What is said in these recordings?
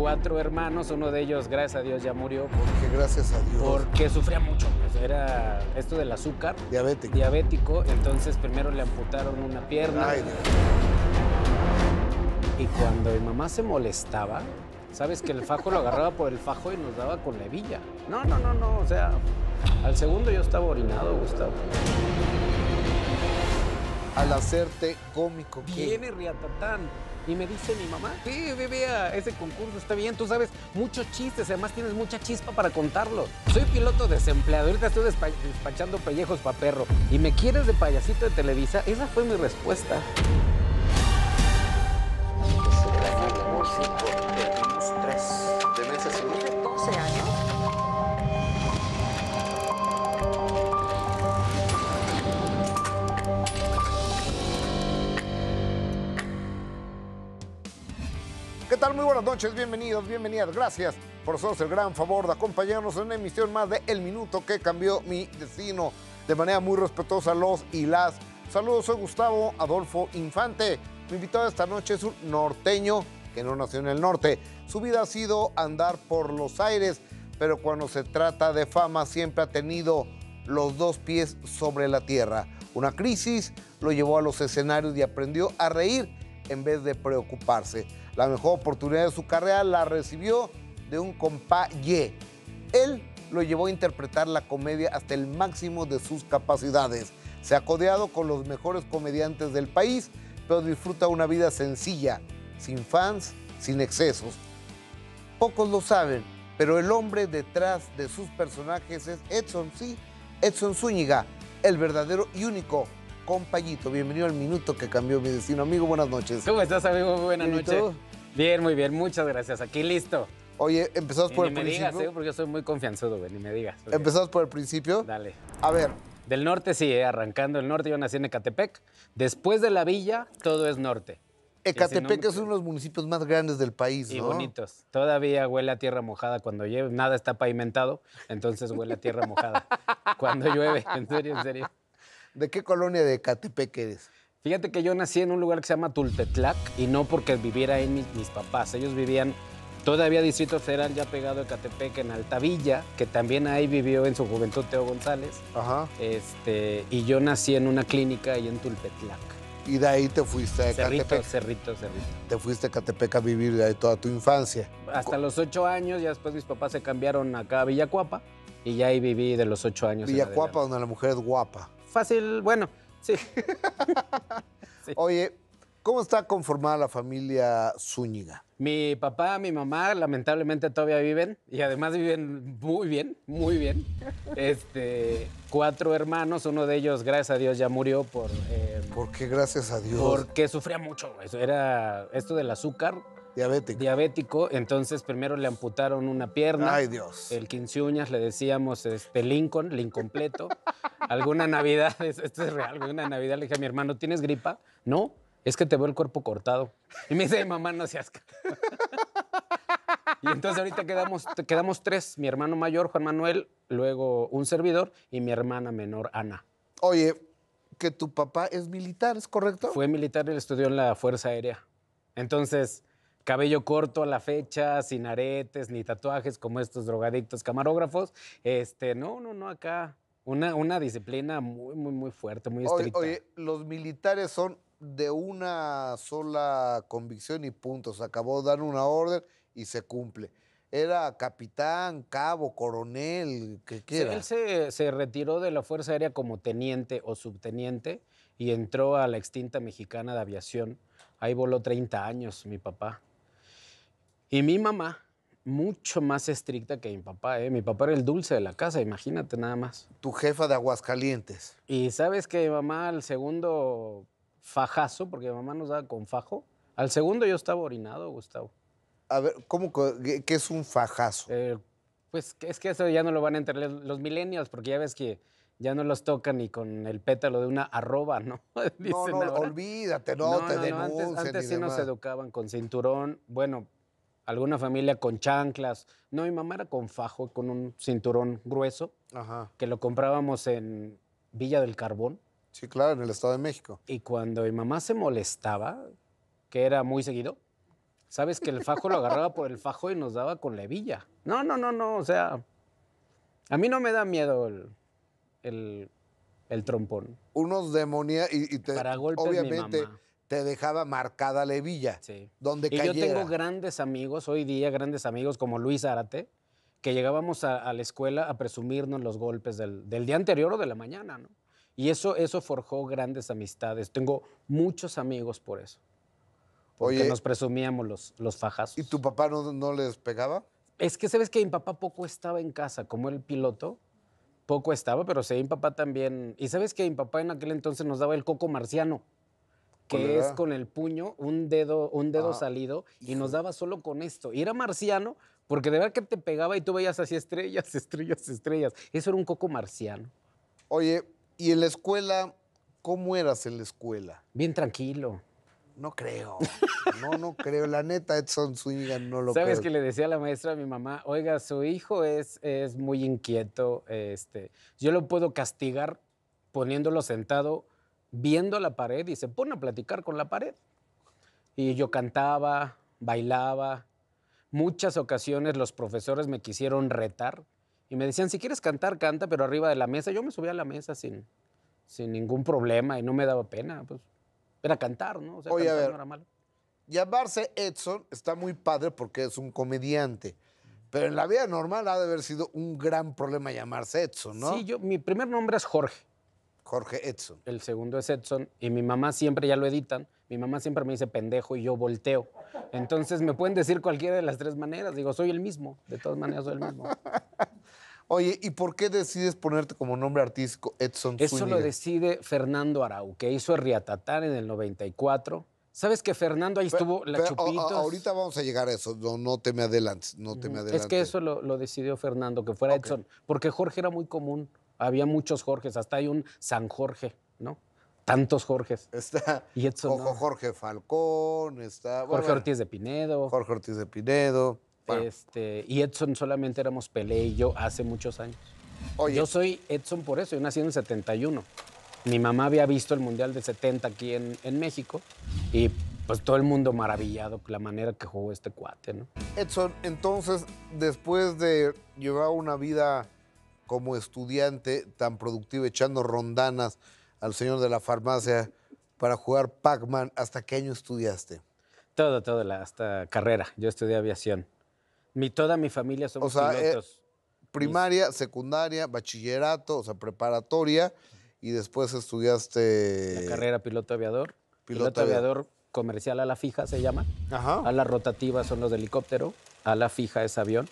cuatro hermanos, uno de ellos, gracias a Dios, ya murió. Porque gracias a Dios. Porque sufría mucho, pues, era esto del azúcar. Diabético. Diabético, entonces primero le amputaron una pierna. Ay, y cuando mi mamá se molestaba, sabes que el fajo lo agarraba por el fajo y nos daba con la hebilla. No, no, no, no, o sea, al segundo yo estaba orinado, Gustavo al hacerte cómico. Viene Riatatán. Y me dice mi mamá, sí, ve a ese concurso, está bien, tú sabes muchos chistes, además tienes mucha chispa para contarlo Soy piloto desempleado, ahorita estoy despachando pellejos para perro. ¿Y me quieres de payasito de Televisa? Esa fue mi respuesta. Pues, tal? Muy buenas noches, bienvenidos, bienvenidas. Gracias por hacernos el gran favor de acompañarnos en una emisión más de El Minuto que cambió mi destino. De manera muy respetuosa los y las. Saludos, soy Gustavo Adolfo Infante. Mi invitado esta noche es un norteño que no nació en el norte. Su vida ha sido andar por los aires, pero cuando se trata de fama siempre ha tenido los dos pies sobre la tierra. Una crisis lo llevó a los escenarios y aprendió a reír en vez de preocuparse. La mejor oportunidad de su carrera la recibió de un compa Ye. Él lo llevó a interpretar la comedia hasta el máximo de sus capacidades. Se ha codeado con los mejores comediantes del país, pero disfruta una vida sencilla, sin fans, sin excesos. Pocos lo saben, pero el hombre detrás de sus personajes es Edson, sí, Edson Zúñiga, el verdadero y único compañito. Bienvenido al minuto que cambió mi destino. Amigo, buenas noches. ¿Cómo estás, amigo? Buenas noches. Bien, muy bien, muchas gracias. Aquí listo. Oye, empezamos por el ni me Digas, ¿eh? porque yo soy muy confianzudo, güey, ni me digas. Empezamos por el principio. Dale. A ver. Del norte sí, eh, arrancando el norte, yo nací en Ecatepec. Después de la villa, todo es norte. Ecatepec es uno de los municipios más grandes del país, Y bonitos. Todavía huele a tierra mojada cuando llueve. Nada está pavimentado, entonces huele a tierra mojada cuando llueve. En serio, en serio. ¿De qué colonia de Ecatepec eres? Fíjate que yo nací en un lugar que se llama Tultetlac y no porque viviera ahí mis, papás. Ellos vivían todavía Distrito Federal, ya pegado a Ecatepec en Altavilla, que también ahí vivió en su juventud Teo González. Ajá. Este, y yo nací en una clínica ahí en Tultetlac. Y de ahí te fuiste a Cerrito, Cerrito, Cerrito. Te fuiste a Catepec a vivir de ahí toda tu infancia. Hasta los ocho años, ya después mis papás se cambiaron acá a Villacuapa y ya ahí viví de los ocho años. Villacuapa, donde la mujer es guapa. Fácil, bueno, Sí. Oye, ¿cómo está conformada la familia Zúñiga? Mi papá, mi mamá, lamentablemente todavía viven y además viven muy bien, muy bien. Este, cuatro hermanos, uno de ellos, gracias a Dios, ya murió por. Eh, ¿Por qué gracias a Dios? Porque sufría mucho. Eso era esto del azúcar Diabético. Diabético, entonces primero le amputaron una pierna. Ay, Dios. El quince uñas le decíamos este Lincoln, el incompleto. alguna Navidad, esto es real, alguna Navidad le dije a mi hermano, ¿tienes gripa? No, es que te veo el cuerpo cortado. Y me dice, mamá, no seas... y entonces ahorita quedamos, quedamos tres, mi hermano mayor, Juan Manuel, luego un servidor y mi hermana menor, Ana. Oye, que tu papá es militar, ¿es correcto? Fue militar, él estudió en la Fuerza Aérea. Entonces cabello corto a la fecha, sin aretes ni tatuajes como estos drogadictos camarógrafos. Este, no, no, no, acá una, una disciplina muy, muy, muy fuerte, muy estricta. Oye, los militares son de una sola convicción y punto. Se acabó de dar una orden y se cumple. Era capitán, cabo, coronel, que quiera. él se, se retiró de la Fuerza Aérea como teniente o subteniente y entró a la extinta mexicana de aviación. Ahí voló 30 años mi papá. Y mi mamá, mucho más estricta que mi papá, ¿eh? Mi papá era el dulce de la casa, imagínate nada más. Tu jefa de Aguascalientes. Y sabes que mi mamá al segundo fajazo, porque mi mamá nos daba con fajo, al segundo yo estaba orinado, Gustavo. A ver, ¿cómo, qué, es un fajazo? Eh, pues es que eso ya no lo van a entender los millennials, porque ya ves que ya no los tocan ni con el pétalo de una arroba, ¿no? no, no, olvídate, no, te no, Antes, sí nos educaban con cinturón. Bueno, alguna familia con chanclas. No, mi mamá era con fajo, con un cinturón grueso, que lo comprábamos en Villa del Carbón. Sí, claro, en el Estado de México. Y cuando mi mamá se molestaba, que era muy seguido, sabes que el fajo lo agarraba por el fajo y nos daba con la hebilla. No, no, no, no, o sea, a mí no me da miedo el, el, trompón. Unos demonía y, y te, Para golpes obviamente... Mi mamá te dejaba marcada la hebilla. Sí. Donde y yo tengo grandes amigos, hoy día grandes amigos como Luis Árate, que llegábamos a, la escuela a presumirnos los golpes del, día anterior o de la mañana, ¿no? Y eso, eso forjó grandes amistades. Tengo muchos amigos por eso. Porque nos presumíamos los, los fajazos. ¿Y tu papá no, les pegaba? Es que sabes que mi papá poco estaba en casa, como el piloto, poco estaba, pero sí, mi papá también. Y sabes que mi papá en aquel entonces nos daba el coco marciano que es con el puño, un dedo, un dedo ah, salido, y nos daba solo con esto. Y era marciano, porque de verdad que te pegaba y tú veías así estrellas, estrellas, estrellas. Eso era un coco marciano. Oye, ¿y en la escuela, cómo eras en la escuela? Bien tranquilo. No creo. No, no creo. La neta, Edson hija no lo ¿Sabes creo. ¿Sabes qué le decía a la maestra a mi mamá? Oiga, su hijo es, es muy inquieto. Este, yo lo puedo castigar poniéndolo sentado viendo la pared y se pone a platicar con la pared. Y yo cantaba, bailaba. Muchas ocasiones los profesores me quisieron retar y me decían, si quieres cantar, canta, pero arriba de la mesa. Yo me subía a la mesa sin, sin ningún problema y no me daba pena. Pues, era cantar, ¿no? O sea, Oye, a no era malo. Llamarse Edson está muy padre porque es un comediante. Pero en la vida normal ha de haber sido un gran problema llamarse Edson, ¿no? Sí, yo, mi primer nombre es Jorge. Jorge Edson. El segundo es Edson. Y mi mamá siempre, ya lo editan, mi mamá siempre me dice pendejo y yo volteo. Entonces me pueden decir cualquiera de las tres maneras. Digo, soy el mismo. De todas maneras, soy el mismo. Oye, ¿y por qué decides ponerte como nombre artístico Edson Eso lo decide Fernando Arau, que hizo Riatatar en el 94. ¿Sabes que Fernando ahí estuvo la Chupitos? ahorita vamos a llegar a eso, no, no te me adelantes, no te me adelantes. Es que eso lo, decidió Fernando, que fuera Edson, porque Jorge era muy común. Había muchos Jorges, hasta hay un San Jorge, ¿no? Tantos Jorges. Está Jorge Falcón, está... Jorge Ortiz de Pinedo. Jorge Ortiz de Pinedo. Este, y Edson solamente éramos Pelé y yo hace muchos años. Oye. Yo soy Edson por eso, yo nací en el 71. Mi mamá había visto el Mundial de 70 aquí en, México y pues todo el mundo maravillado la manera que jugó este cuate, ¿no? Edson, entonces, después de llevar una vida como estudiante tan productivo, echando rondanas al señor de la farmacia para jugar Pac-Man. ¿Hasta qué año estudiaste? Todo, todo, la, hasta carrera. Yo estudié aviación. Mi, toda mi familia somos eh, pilotos. primaria, secundaria, bachillerato, o sea, preparatoria, y después estudiaste... La carrera piloto aviador. Piloto, aviador, comercial a la fija se llama. Ajá. A la rotativa son los de helicóptero, a la fija es avión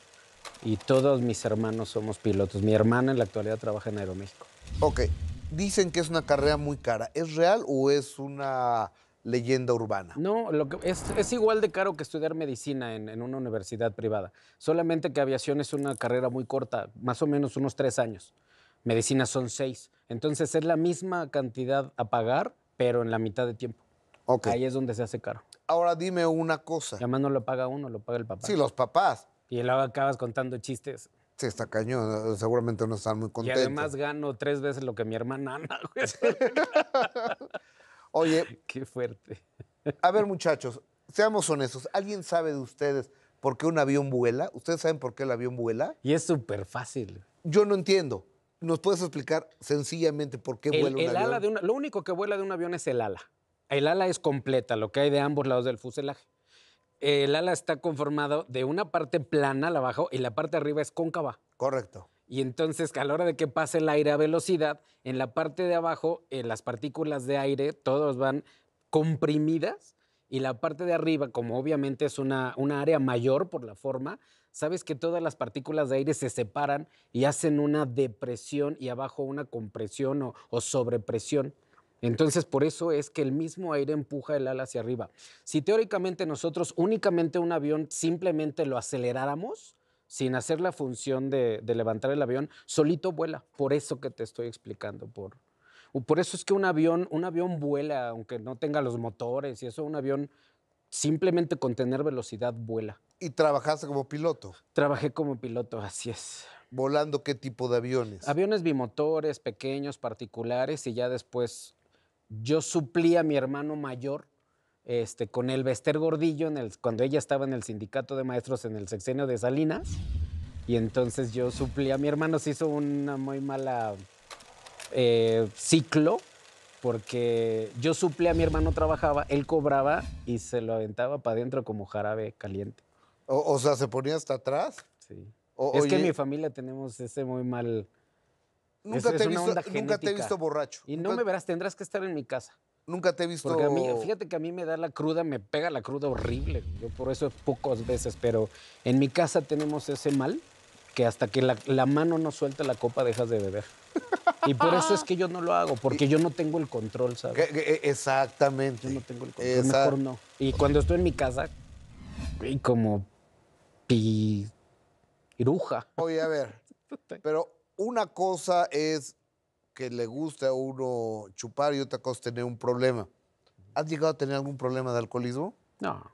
y todos mis hermanos somos pilotos. Mi hermana en la actualidad trabaja en Aeroméxico. Ok, dicen que es una carrera muy cara. ¿Es real o es una leyenda urbana? No, es, igual de caro que estudiar medicina en, una universidad privada. Solamente que aviación es una carrera muy corta, más o menos unos tres años. Medicina son seis. Entonces es la misma cantidad a pagar, pero en la mitad de tiempo. Okay. Ahí es donde se hace caro. Ahora dime una cosa. Y además no lo paga uno, lo paga el papá. Sí, los papás. Y luego acabas contando chistes. Sí, está cañón. Eh, seguramente no están muy contentos. Y además gano tres veces lo que mi hermana Ana. Oye. Qué fuerte. A ver, muchachos, seamos honestos. ¿Alguien sabe de ustedes por qué un avión vuela? ¿Ustedes saben por qué el avión vuela? Y es súper fácil. Yo no entiendo. ¿Nos puedes explicar sencillamente por qué vuela un avión? de lo único que vuela de un avión es el ala. El ala es completa, lo que hay de ambos lados del fuselaje el ala está conformado de una parte plana, al abajo, y la parte arriba es cóncava. Correcto. Y entonces, a la hora de que pase el aire a velocidad, en la parte de abajo, eh, las partículas de aire, todos van comprimidas, y la parte de arriba, como obviamente es una, área mayor por la forma, sabes que todas las partículas de aire se separan y hacen una depresión y abajo una compresión o, o sobrepresión. Entonces, por eso es que el mismo aire empuja el ala hacia arriba. Si teóricamente nosotros únicamente un avión simplemente lo aceleráramos, sin hacer la función de, levantar el avión, solito vuela. Por eso que te estoy explicando, por, por eso es que un avión, un avión vuela, aunque no tenga los motores y eso, un avión simplemente con tener velocidad vuela. ¿Y trabajaste como piloto? Trabajé como piloto, así es. ¿Volando qué tipo de aviones? Aviones bimotores, pequeños, particulares y ya después yo suplí a mi hermano mayor este, con el Bester Gordillo cuando ella estaba en el sindicato de maestros en el sexenio de Salinas. Y entonces yo suplí a mi hermano, se hizo una muy mala eh, ciclo, porque yo suplí a mi hermano, trabajaba, él cobraba y se lo aventaba para adentro como jarabe caliente. O, sea, ¿se ponía hasta atrás? Sí. es que en mi familia tenemos ese muy mal nunca, te, he visto, borracho. Y no me verás, tendrás que estar en mi casa. Nunca te he visto. fíjate que a mí me da la cruda, me pega la cruda horrible. Yo por eso pocas veces, pero en mi casa tenemos ese mal que hasta que la, mano no suelta la copa dejas de beber. Y por eso es que yo no lo hago, porque yo no tengo el control, ¿sabes? Eh, exactamente. Yo no tengo el control, mejor no. Y cuando estoy en mi casa, y como piruja. Oye, a ver, pero una cosa es que le guste a uno chupar y otra cosa es tener un problema. ¿Has llegado a tener algún problema de alcoholismo? No.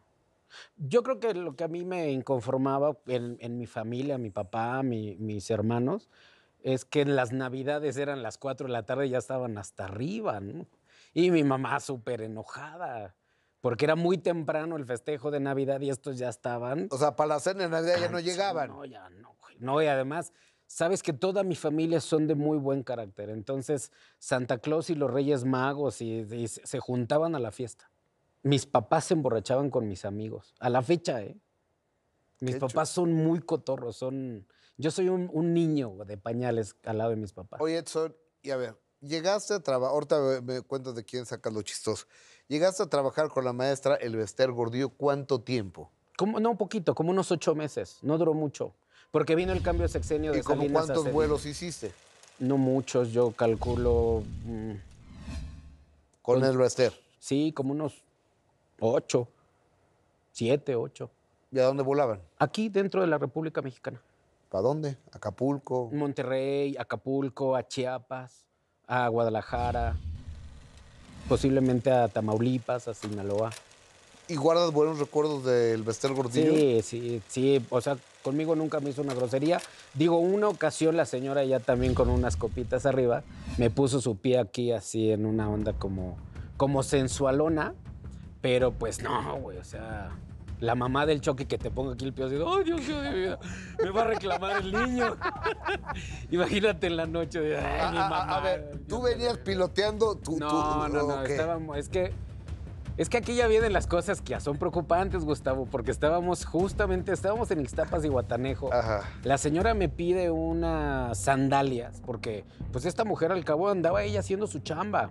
Yo creo que lo que a mí me inconformaba en, mi familia, mi papá, mis hermanos, es que en las navidades eran las 4 de la tarde y ya estaban hasta arriba, ¿no? Y mi mamá súper enojada, porque era muy temprano el festejo de Navidad y estos ya estaban... O sea, para la cena de Navidad ya no llegaban. No, ya no, No, y además sabes que toda mi familia son de muy buen carácter. Entonces, Santa Claus y los Reyes Magos se juntaban a la fiesta. Mis papás se emborrachaban con mis amigos. A la fecha, ¿eh? Mis papás son muy cotorros, son... Yo soy un, niño de pañales al lado de mis papás. Oye, Edson, y a ver, llegaste a trabajar, ahorita me cuentas de quién saca lo chistoso. Llegaste a trabajar con la maestra Elvester Gordillo, ¿cuánto tiempo? Como, no, poquito, como unos ocho meses, no duró mucho. Porque vino el cambio sexenio de ¿Y como cuántos vuelos hiciste? No muchos, yo calculo. Mm, Con pues, el Rester. sí, como unos ocho, siete, ocho. ¿Y a dónde volaban? Aquí dentro de la República Mexicana. ¿Para dónde? Acapulco. Monterrey, Acapulco, a Chiapas, a Guadalajara, posiblemente a Tamaulipas, a Sinaloa y guardas buenos recuerdos del Bester Gordillo. Sí, sí, sí. O sea, conmigo nunca me hizo una grosería. Digo, una ocasión la señora ya también con unas copitas arriba me puso su pie aquí así en una onda como, como sensualona. Pero pues no, güey, o sea, la mamá del choque que te ponga aquí el pie así, ¡ay, Dios mío Me va a reclamar el niño. Imagínate en la noche, A, ver, tú venías piloteando tu... No, no, no, estábamos, es que es que aquí ya vienen las cosas que ya son preocupantes, Gustavo, porque estábamos justamente, estábamos en Ixtapas y Guatanejo. La señora me pide unas sandalias, porque pues esta mujer al cabo andaba ella haciendo su chamba.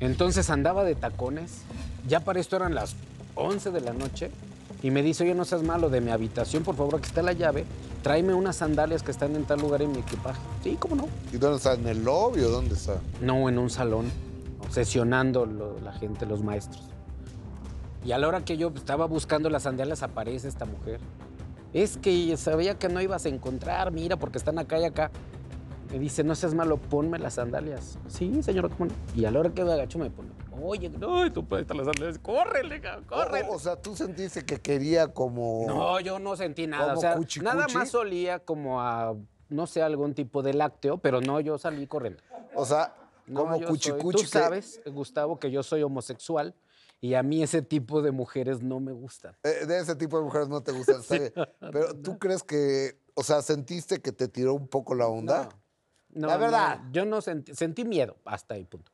Entonces andaba de tacones. Ya para esto eran las 11 de la noche. Y me dice, oye, no seas malo, de mi habitación, por favor, aquí está la llave. Tráeme unas sandalias que están en tal lugar en mi equipaje. Sí, cómo no. ¿Y dónde está? ¿En el lobby o dónde está? No, en un salón sesionando la gente, los maestros. Y a la hora que yo estaba buscando las sandalias, aparece esta mujer. Es que sabía que no ibas a encontrar, mira, porque están acá y acá. Me dice, no seas malo, ponme las sandalias. Sí, señor, Y a la hora que me agacho, me pone, oye, no, tú puedes estar las sandalias. Córrele, córrele. O, o, sea, tú sentiste que quería como. No, yo no sentí nada. o sea, nada más olía como a, no sé, algún tipo de lácteo, pero no, yo salí corriendo. O sea, como cuchicuchi. Tú sabes, Gustavo, que yo soy homosexual. Y a mí ese tipo de mujeres no me gustan. Eh, de ese tipo de mujeres no te gustan, sí. Pero tú crees que, o sea, ¿sentiste que te tiró un poco la onda? No, la verdad. yo no sentí, miedo, hasta ahí, punto.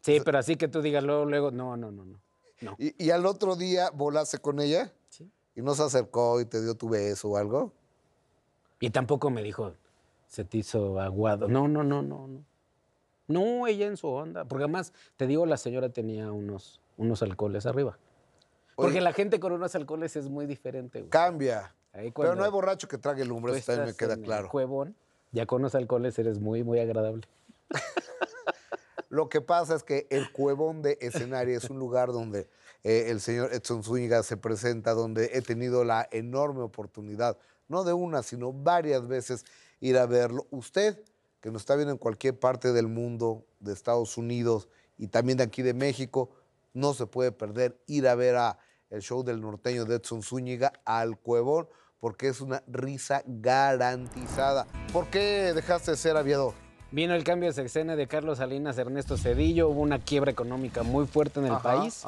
Sí, pero así que tú digas luego, luego, no, no, no, no. no. ¿Y, al otro día volaste con ella? ¿Y no se acercó y te dio tu beso o algo? Y tampoco me dijo, se te hizo aguado. No, no, no, no, no. No, ella en su onda. Porque además, te digo, la señora tenía unos, unos alcoholes arriba. Porque la gente con unos alcoholes es muy diferente. Cambia. Pero no hay borracho que trague lumbre, eso también me queda claro. Cuevón, ya con los alcoholes eres muy, muy agradable. Lo que pasa es que el cuevón de escenario es un lugar donde eh, el señor Edson Zúñiga se presenta, donde he tenido la enorme oportunidad, no de una, sino varias veces, ir a verlo. Usted que nos está bien en cualquier parte del mundo, de Estados Unidos y también de aquí de México, no se puede perder ir a ver a el show del norteño de Edson Zúñiga al Cuevón, porque es una risa garantizada. ¿Por qué dejaste de ser aviador? Vino el cambio de escena de Carlos Salinas, Ernesto Cedillo, hubo una quiebra económica muy fuerte en el país.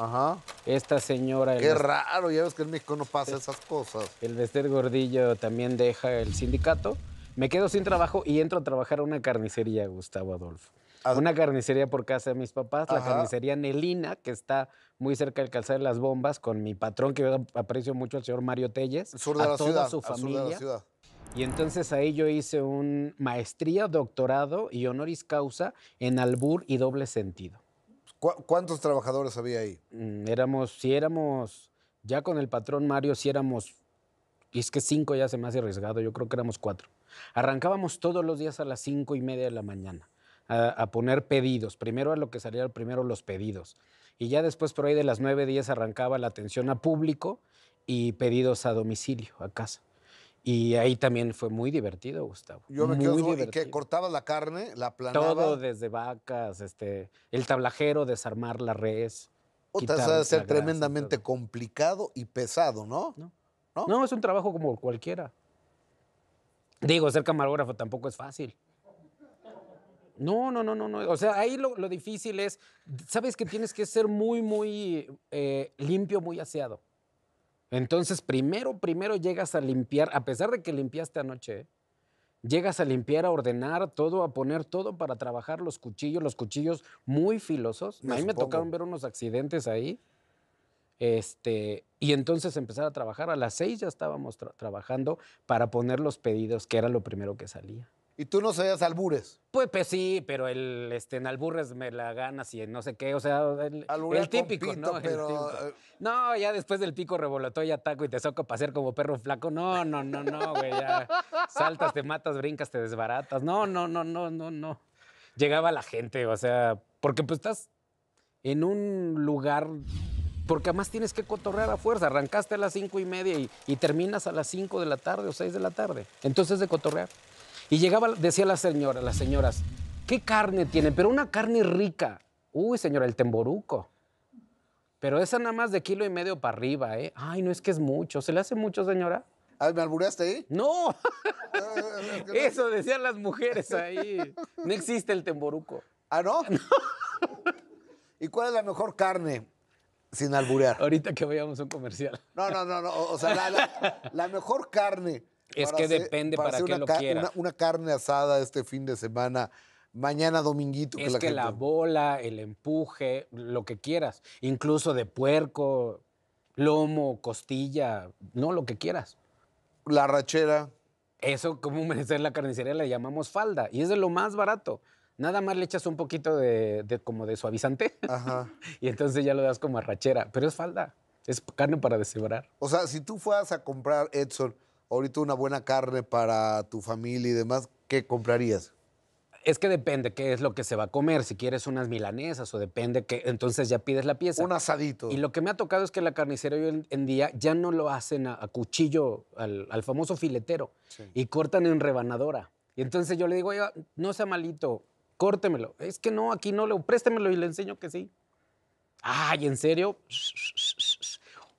Esta señora... Qué raro, ya ves que en México no pasa eh, esas cosas. El Vester Gordillo también deja el sindicato. Me quedo sin trabajo y entro a trabajar a una carnicería, Gustavo Adolfo. Ah. una carnicería por casa de mis papás, la carnicería Nelina, que está muy cerca del calzado de las bombas, con mi patrón, que yo aprecio mucho, el señor Mario Telles, sur a toda su familia. ciudad. Y entonces ahí yo hice un maestría, doctorado y honoris causa en albur y doble sentido. ¿Cuántos trabajadores había ahí? Mm, éramos, si éramos, ya con el patrón Mario, si éramos y es que cinco ya se me hace arriesgado, yo creo que éramos cuatro. Arrancábamos todos los días a las cinco y media de la mañana a, poner pedidos. Primero a lo que salía primero los pedidos. Y ya después por ahí de las nueve, días arrancaba la atención a público y pedidos a domicilio, a casa. Y ahí también fue muy divertido, Gustavo. Yo me quedo de que cortabas la carne, la planaba. Todo desde vacas, este, el tablajero, desarmar la res. O sea, ser tremendamente complicado y pesado, ¿no? ¿no? ¿no? es un trabajo como cualquiera. Digo, ser camarógrafo tampoco es fácil. No, no, no, no, no. O sea, ahí lo, difícil es, sabes que tienes que ser muy, muy eh, limpio, muy aseado. Entonces, primero, primero llegas a limpiar, a pesar de que limpiaste anoche, llegas a limpiar, a ordenar todo, a poner todo para trabajar los cuchillos, los cuchillos muy filosos. a mí me tocaron ver unos accidentes ahí. Este, y entonces empezar a trabajar. A las seis ya estábamos trabajando para poner los pedidos, que era lo primero que salía. ¿Y tú no sabías albures? Pues, pues, sí, pero el, este, en albures me la ganas y en no sé qué, o sea, el, típico, ¿no? Eh, no, ya después del pico revolotó y ataco y te soco para ser como perro flaco. No, no, no, no, güey, Saltas, te matas, brincas, te desbaratas. No, no, no, no, no, no. Llegaba la gente, o sea, porque pues estás en un lugar porque además tienes que cotorrear a fuerza. Arrancaste a las cinco y media y, terminas a las cinco de la tarde o seis de la tarde. Entonces de cotorrear. Y llegaba, decía la señora, las señoras, ¿qué carne tiene? Pero una carne rica. Uy, señora, el temboruco. Pero esa nada más de kilo y medio para arriba, ¿eh? Ay, no es que es mucho. ¿Se le hace mucho, señora? Ah, ¿Me albureaste eh? ahí? ¡No! Eso decían las mujeres ahí. No existe el temboruco. ¿Ah, no. ¿Y cuál es la mejor carne? sin alburear. Ahorita que vayamos un comercial. No, no, no, no. O sea, la, mejor carne. Es que depende para, qué lo quieras. Una, carne asada este fin de semana, mañana dominguito. Es que, la, bola, el empuje, lo que quieras. Incluso de puerco, lomo, costilla, no, lo que quieras. La rachera. Eso, como merecer la carnicería, la llamamos falda. Y es de lo más barato nada más le echas un poquito de, como de suavizante. y entonces ya lo das como arrachera. Pero es falda. Es carne para deshebrar. O sea, si tú fueras a comprar, Edson, ahorita una buena carne para tu familia y demás, ¿qué comprarías? Es que depende qué es lo que se va a comer. Si quieres unas milanesas o depende que entonces ya pides la pieza. Un asadito. Y lo que me ha tocado es que la carnicera hoy en, día ya no lo hacen a, cuchillo, al, famoso filetero, y cortan en rebanadora. Y entonces yo le digo, no sea malito, córtemelo. Es que no, aquí no, le, préstemelo y le enseño que sí. Ay, ¿en serio?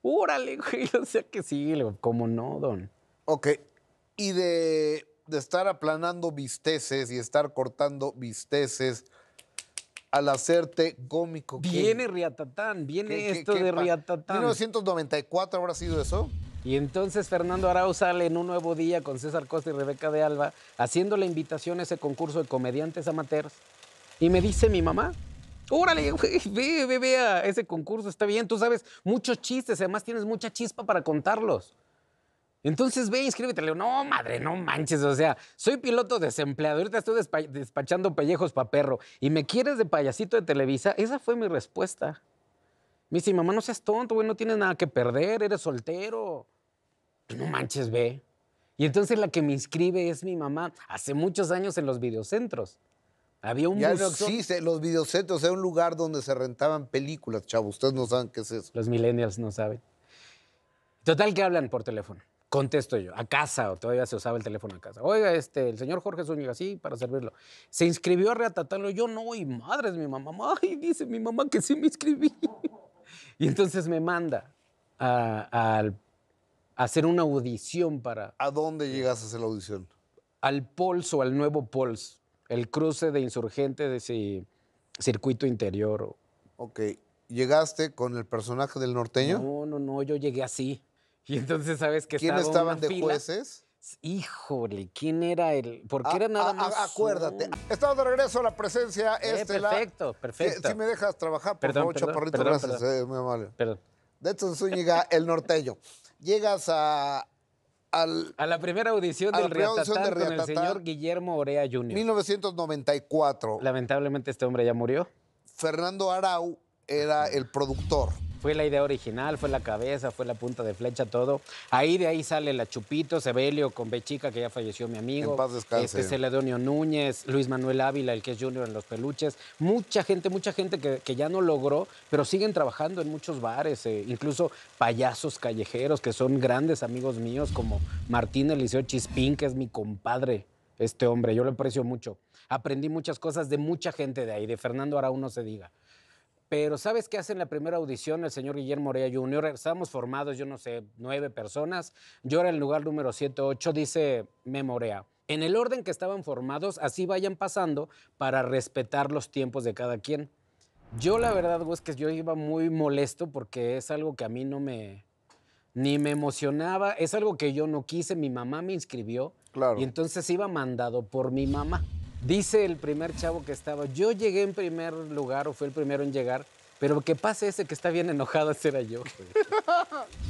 Órale, güey, o sea que sí, como no, don. Ok, y de, estar aplanando bisteces y estar cortando bisteces al hacerte cómico. Viene Riatatán, viene esto de Riatatán. ¿1994 habrá sido eso? Y entonces Fernando Arau sale en un nuevo día con César Costa y Rebeca de Alba, haciendo la invitación a ese concurso de comediantes amateurs. Y me dice mi mamá, órale, ve, ve, ve a ese concurso, está bien, tú sabes muchos chistes, además tienes mucha chispa para contarlos. Entonces ve, inscríbete. Le digo, no, madre, no manches. O sea, soy piloto desempleado. Ahorita estoy despachando pellejos para perro. ¿Y me quieres de payasito de Televisa? Esa fue mi respuesta. Me dice, mamá, no seas tonto, güey, no tienes nada que perder, eres soltero. Pues, no manches, ve. Y entonces la que me inscribe es mi mamá, hace muchos años en los videocentros. Había un ya los videocentros era un lugar donde se rentaban películas, chavo. Ustedes no saben qué es eso. Los millennials no saben. Total que hablan por teléfono. Contesto yo, a casa, o todavía se usaba el teléfono a casa. Oiga, este, el señor Jorge Zúñiga, sí, para servirlo. Se inscribió a reatatarlo. Yo no, y es mi mamá. Ay, dice mi mamá que sí me inscribí. Y entonces me manda a, hacer una audición para... ¿A dónde llegas a hacer la audición? Al o al nuevo Pols, el cruce de insurgente de ese circuito interior. Ok, ¿llegaste con el personaje del norteño? No, no, no, yo llegué así. Y entonces, ¿sabes que ¿Quién estaban de jueces? Híjole, ¿quién era el? Porque ah, era nada ah, más? acuérdate. Estamos de regreso a la presencia eh, este, Perfecto, perfecto. Si, me dejas trabajar, por perdón, favor, chaparrito, gracias, eh, muy amable. Perdón. hecho Zúñiga, el norteño. Llegas a, al, a la primera audición del Riatatán con el señor Guillermo Orea Jr. 1994. Lamentablemente este hombre ya murió. Fernando Arau era el productor. Fue la idea original, fue la cabeza, fue la punta de flecha, todo. Ahí de ahí sale la Chupito, Sebelio con Bechica, que ya falleció mi amigo. En paz descanse. Este Celedonio Núñez, Luis Manuel Ávila, el que es Junior en los peluches. Mucha gente, mucha gente que, ya no logró, pero siguen trabajando en muchos bares, eh, incluso payasos callejeros que son grandes amigos míos, como Martín Eliseo Chispín, que es mi compadre este hombre. Yo lo aprecio mucho. Aprendí muchas cosas de mucha gente de ahí, de Fernando Araúno se diga. Pero ¿sabes qué hace en la primera audición el señor Guillermo Morea Jr.? Estábamos formados, yo no sé, nueve personas. Yo era el lugar número 108, dice Memorea. En el orden que estaban formados, así vayan pasando para respetar los tiempos de cada quien. Yo la verdad, es que yo iba muy molesto porque es algo que a mí no me... Ni me emocionaba, es algo que yo no quise, mi mamá me inscribió. Claro. Y entonces iba mandado por mi mamá. Dice el primer chavo que estaba, yo llegué en primer lugar o fue el primero en llegar, pero que pase ese que está bien enojado era yo.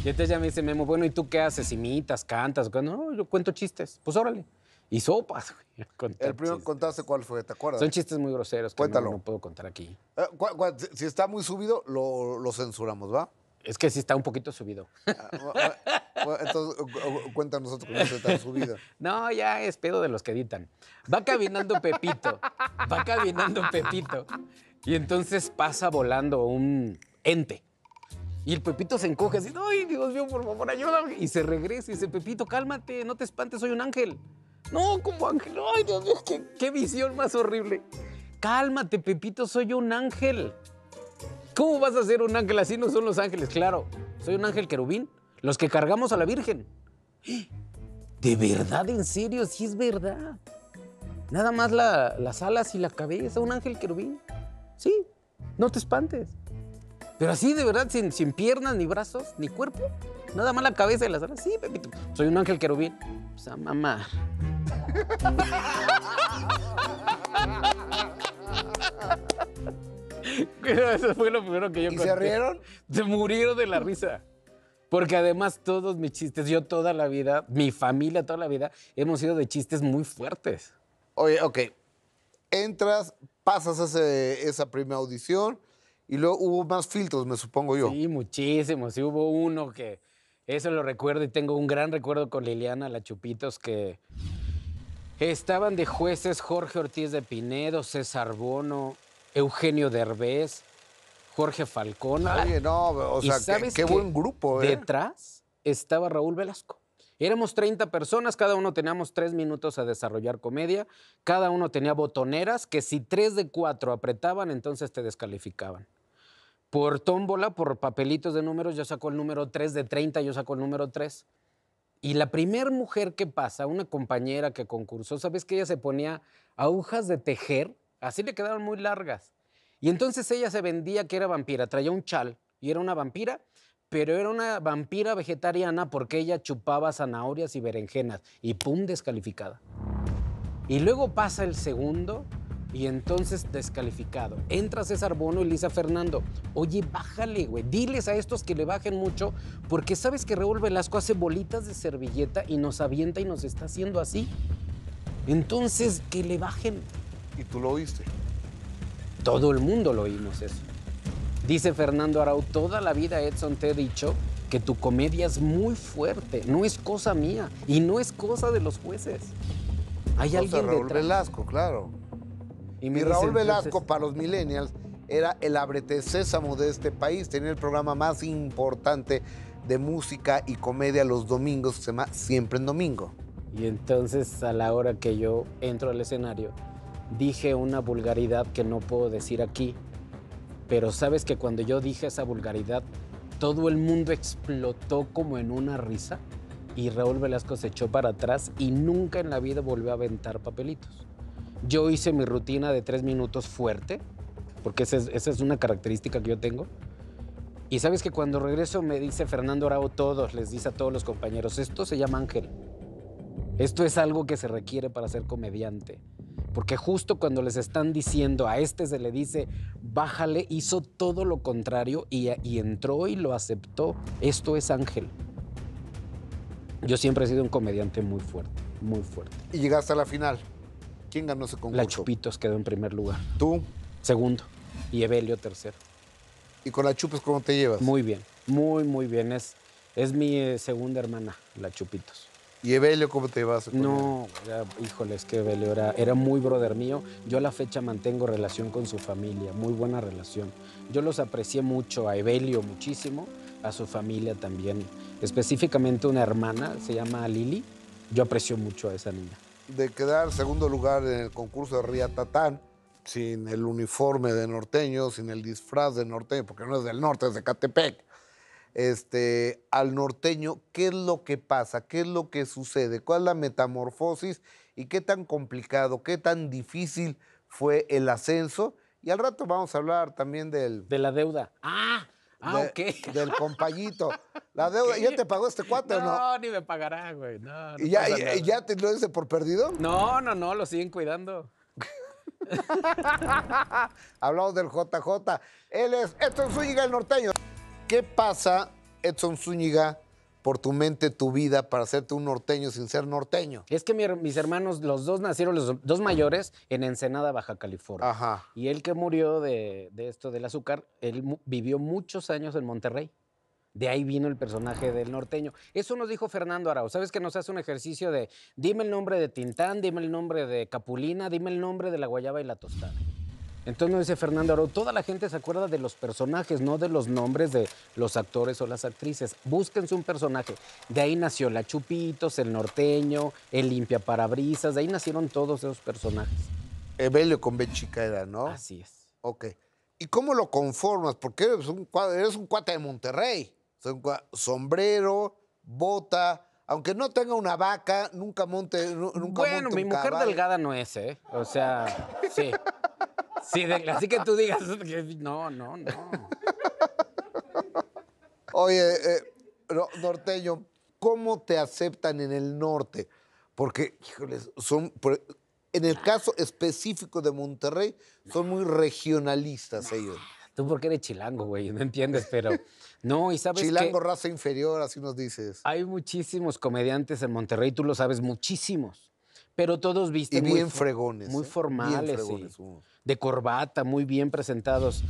y entonces ya me dice Memo, bueno, ¿y tú qué haces? ¿Imitas, cantas? No, yo cuento chistes. Pues órale. Y sopas. el primero que contaste cuál fue, ¿te acuerdas? Son chistes muy groseros que No, puedo contar aquí. Eh, si está muy subido, lo censuramos, ¿va? Es que sí está un poquito subido. Ah, ah, entonces, cuéntanos cómo está subido. No, ya es pedo de los que editan. Va caminando Pepito. Va caminando Pepito. Y entonces pasa volando un ente. Y el Pepito se encoge así, ay, Dios mío, por favor, ayúdame. Y se regresa y dice, Pepito, cálmate, no te espantes, soy un ángel. No, como ángel, ay, Dios mío, qué, qué visión más horrible. Cálmate, Pepito, soy un ángel. ¿Cómo vas a ser un ángel? Así no son los ángeles, claro. Soy un ángel querubín. Los que cargamos a la Virgen. ¿De verdad? ¿En serio? Sí es verdad. Nada más las alas y la cabeza, un ángel querubín. Sí, no te espantes. Pero así, de verdad, sin, sin piernas, ni brazos, ni cuerpo. Nada más la cabeza y las alas. Sí, Pepito. Soy un ángel querubín. O pues, sea, mamá. Eso fue lo primero que yo ¿Y se rieron? Se murieron de la risa. Porque además todos mis chistes, yo toda la vida, mi familia toda la vida, hemos sido de chistes muy fuertes. Oye, ok. Entras, pasas esa primera audición y luego hubo más filtros, me supongo yo. Sí, muchísimos. Sí, hubo uno que eso lo recuerdo y tengo un gran recuerdo con Liliana La Chupitos que estaban de jueces Jorge Ortiz de Pinedo, César Bono, Eugenio Derbez, Jorge Falcón. Oye, no, o sea, qué, buen grupo, ¿eh? Detrás estaba Raúl Velasco. Éramos 30 personas, cada uno teníamos tres minutos a desarrollar comedia, cada uno tenía botoneras que si tres de cuatro apretaban, entonces te descalificaban. Por tómbola, por papelitos de números, yo saco el número 3 de 30, yo saco el número 3. Y la primer mujer que pasa, una compañera que concursó, ¿sabes que ella se ponía agujas de tejer Así le quedaron muy largas. Y entonces ella se vendía que era vampira, traía un chal y era una vampira, pero era una vampira vegetariana porque ella chupaba zanahorias y berenjenas y pum, descalificada. Y luego pasa el segundo y entonces descalificado. Entra César Bono y Lisa Fernando. Oye, bájale, güey. Diles a estos que le bajen mucho porque sabes que Raúl Velasco hace bolitas de servilleta y nos avienta y nos está haciendo así. Entonces, que le bajen y tú lo oíste. Todo el mundo lo oímos eso. Dice Fernando Arau, toda la vida Edson te he dicho que tu comedia es muy fuerte, no es cosa mía y no es cosa de los jueces. Hay alguien Raúl Velasco, claro. Y, mi Raúl Velasco para los millennials era el abrete sésamo de este país, tenía el programa más importante de música y comedia los domingos, se llama Siempre en Domingo. Y entonces a la hora que yo entro al escenario, dije una vulgaridad que no puedo decir aquí, pero sabes que cuando yo dije esa vulgaridad, todo el mundo explotó como en una risa y Raúl Velasco se echó para atrás y nunca en la vida volvió a aventar papelitos. Yo hice mi rutina de tres minutos fuerte, porque esa es, una característica que yo tengo. Y sabes que cuando regreso me dice Fernando Arau, todos, les dice a todos los compañeros, esto se llama ángel. Esto es algo que se requiere para ser comediante. Porque justo cuando les están diciendo a este se le dice, bájale, hizo todo lo contrario y, entró y lo aceptó. Esto es Ángel. Yo siempre he sido un comediante muy fuerte, muy fuerte. Y llegaste a la final. ¿Quién ganó ese concurso? La Chupitos quedó en primer lugar. ¿Tú? Segundo. Y Evelio tercero. ¿Y con la chupas cómo te llevas? Muy bien, muy, muy bien. Es, es mi eh, segunda hermana, la Chupitos. ¿Y Evelio cómo te vas? No, híjoles híjole, es que Evelio era, era muy brother mío. Yo a la fecha mantengo relación con su familia, muy buena relación. Yo los aprecié mucho, a Evelio muchísimo, a su familia también. Específicamente una hermana, se llama Lili. Yo aprecio mucho a esa niña. De quedar segundo lugar en el concurso de Riatatán, sin el uniforme de norteño, sin el disfraz de norteño, porque no es del norte, es de Catepec este, al norteño, ¿qué es lo que pasa? ¿Qué es lo que sucede? ¿Cuál es la metamorfosis? ¿Y qué tan complicado, qué tan difícil fue el ascenso? Y al rato vamos a hablar también del... De la deuda. Ah, ah ok. Del compañito. La deuda, ¿ya te pagó este cuate no, o no? No, ni me pagará, güey. No, ¿Y ya, te lo dice por perdido? No, no, no, lo siguen cuidando. Hablamos del JJ. Él es esto su Zúñiga, el norteño. ¿Qué pasa, Edson Zúñiga, por tu mente, tu vida, para hacerte un norteño sin ser norteño? Es que mis hermanos, los dos nacieron, los dos mayores, en Ensenada, Baja California. Y el que murió de, esto del azúcar, él vivió muchos años en Monterrey. De ahí vino el personaje del norteño. Eso nos dijo Fernando Arau. ¿Sabes que nos hace un ejercicio de dime el nombre de Tintán, dime el nombre de Capulina, dime el nombre de la guayaba y la tostada? Entonces me dice Fernando toda la gente se acuerda de los personajes, no de los nombres de los actores o las actrices. Búsquense un personaje. De ahí nació la Chupitos, el norteño, el limpia parabrisas, de ahí nacieron todos esos personajes. Evelio con Benchica era, ¿no? Así es. Ok. ¿Y cómo lo conformas? Porque eres un, cuate de Monterrey. Sombrero, bota, aunque no tenga una vaca, nunca monte, nunca bueno, mi mujer delgada no es, ¿eh? O sea, sí. Sí, así que tú digas, no, no, no. Oye, eh, norteño, ¿cómo te aceptan en el norte? Porque, híjoles, son, en el caso específico de Monterrey, son muy regionalistas ellos. Tú porque eres chilango, güey, no entiendes, pero... No, y sabes Chilango, raza inferior, así nos dices. Hay muchísimos comediantes en Monterrey, tú lo sabes, muchísimos. Pero todos visten. muy, fregones. Muy ¿eh? formales. Uh. De corbata, muy bien presentados.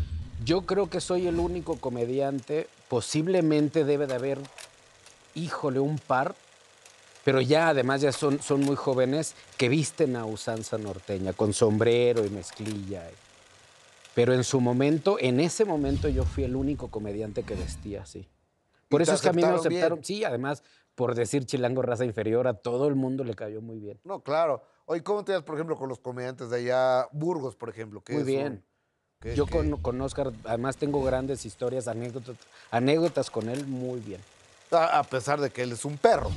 Yo creo que soy el único comediante, posiblemente debe de haber, híjole, un par, pero ya además ya son, son muy jóvenes que visten a usanza norteña, con sombrero y mezclilla. Eh. Pero en su momento, en ese momento yo fui el único comediante que vestía así. Por eso es que a mí me aceptaron. Sí, además por decir chilango raza inferior, a todo el mundo le cayó muy bien. No, claro. Oye, ¿cómo te das, por ejemplo, con los comediantes de allá? Burgos, por ejemplo. Que muy bien. Yo Con, Oscar, además tengo grandes historias, anécdotas, anécdotas con él muy bien. A, pesar de que él es un perro.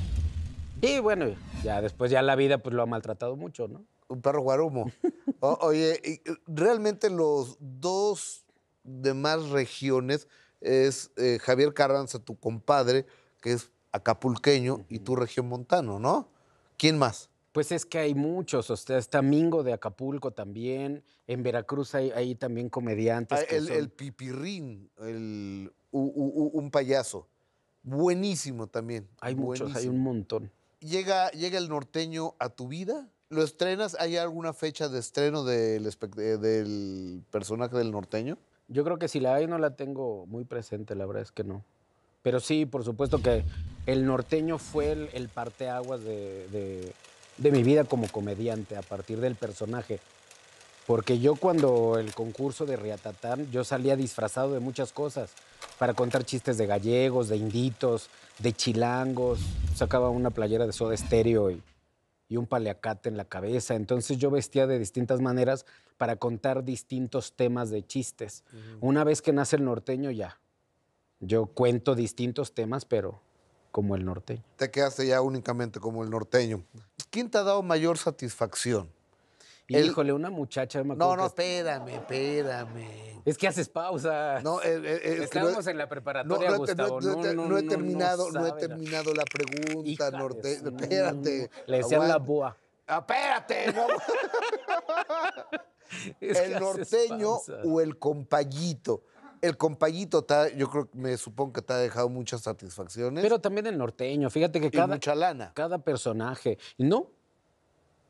Y bueno, ya después ya la vida pues lo ha maltratado mucho, ¿no? Un perro guarumo. oye, realmente los dos demás regiones es eh, Javier Carranza, tu compadre, que es acapulqueño y tu región montano, ¿no? ¿Quién más? Pues es que hay muchos, o sea, está Mingo de Acapulco también, en Veracruz hay, también comediantes. Ah, el, el, pipirrín, un payaso, buenísimo también. Hay muchos, hay un montón. Llega, llega el norteño a tu vida, lo estrenas, ¿hay alguna fecha de estreno del, del personaje del norteño? Yo creo que si la hay no la tengo muy presente, la verdad es que no. Pero sí, por supuesto que el norteño fue el, parteaguas de, mi vida como comediante a partir del personaje. Porque yo cuando el concurso de Riatatán, yo salía disfrazado de muchas cosas, para contar chistes de gallegos, de inditos, de chilangos, sacaba una playera de soda estéreo y, un paliacate en la cabeza. Entonces yo vestía de distintas maneras para contar distintos temas de chistes. Una vez que nace el norteño ya, yo cuento distintos temas, pero como el norteño. Te quedaste ya únicamente como el norteño. ¿Quién te ha dado mayor satisfacción? Híjole, una muchacha. Me no, no, espérame, espérame. Es que haces pausa. No, eh, eh, eh en la preparatoria, no, Gustavo. No, no he terminado, no, he terminado la pregunta, norteño. Espérate. Le decían la boa. Ah, ¡Espérate! ¿El norteño o el compayito? el compayito yo creo que me supongo que te ha dejado muchas satisfacciones. Pero también el norteño, fíjate que cada. Cada personaje. No.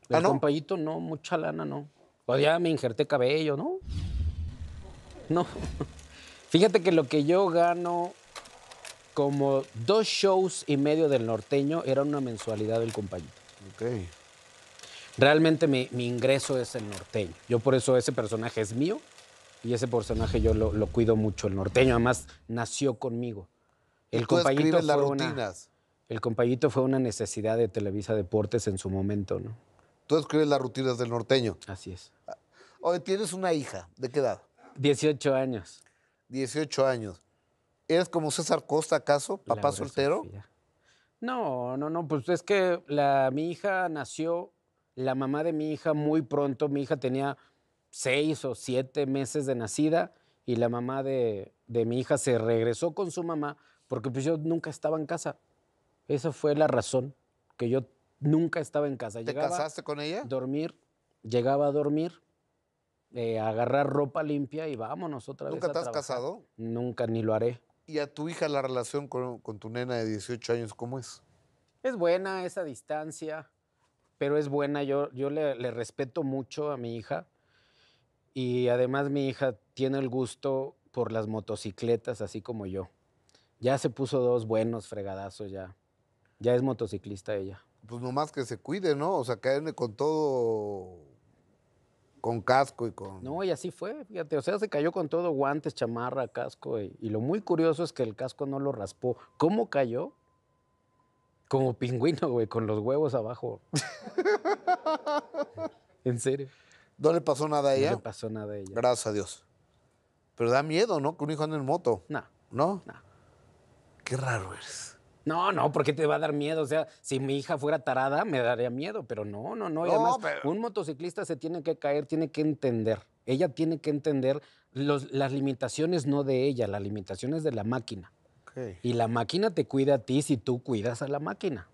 El ¿Ah, no? compayito no, mucha lana no. O ya me injerté cabello, ¿no? No. Fíjate que lo que yo gano como dos shows y medio del norteño era una mensualidad del compañito. Ok. Realmente mi, ingreso es el norteño. Yo por eso ese personaje es mío y ese personaje yo lo, cuido mucho, el norteño. Además, nació conmigo. El compañero las rutinas. El compañito fue una necesidad de Televisa Deportes en su momento, ¿no? Tú escribes las rutinas del norteño. Así es. Oye, tienes una hija, ¿de qué edad? 18 años. 18 años. ¿Eres como César Costa, acaso? ¿Papá soltero? No, no, no, pues es que la, mi hija nació, la mamá de mi hija muy pronto, mi hija tenía seis o siete meses de nacida y la mamá de, mi hija se regresó con su mamá porque pues yo nunca estaba en casa. Esa fue la razón, que yo nunca estaba en casa. ¿Te casaste con ella? Dormir, llegaba a dormir, eh, a agarrar ropa limpia y vámonos otra ¿Nunca vez. ¿Nunca te has casado? Nunca, ni lo haré. ¿Y a tu hija la relación con, tu nena de 18 años, cómo es? Es buena esa distancia, pero es buena. Yo, yo le respeto mucho a mi hija y además mi hija tiene el gusto por las motocicletas, así como yo. Ya se puso dos buenos fregadazos ya. Ya es motociclista ella. Pues nomás que se cuide, ¿no? O sea, caerle con todo, con casco y con... No, y así fue, fíjate. O sea, se cayó con todo, guantes, chamarra, casco. Y, y lo muy curioso es que el casco no lo raspó. ¿Cómo cayó? Como pingüino, güey, con los huevos abajo. en serio. No le pasó nada a ella. No le pasó nada a ella. Gracias a Dios. Pero da miedo, ¿no? Que un hijo ande en moto. No. ¿No? No. Qué raro eres. No, no, porque te va a dar miedo. O sea, si mi hija fuera tarada, me daría miedo, pero no, no, no. un motociclista se tiene que caer, tiene que entender. Ella tiene que entender las limitaciones no de ella, las limitaciones de la máquina. Okay. Y la máquina te cuida a ti si tú cuidas a la máquina.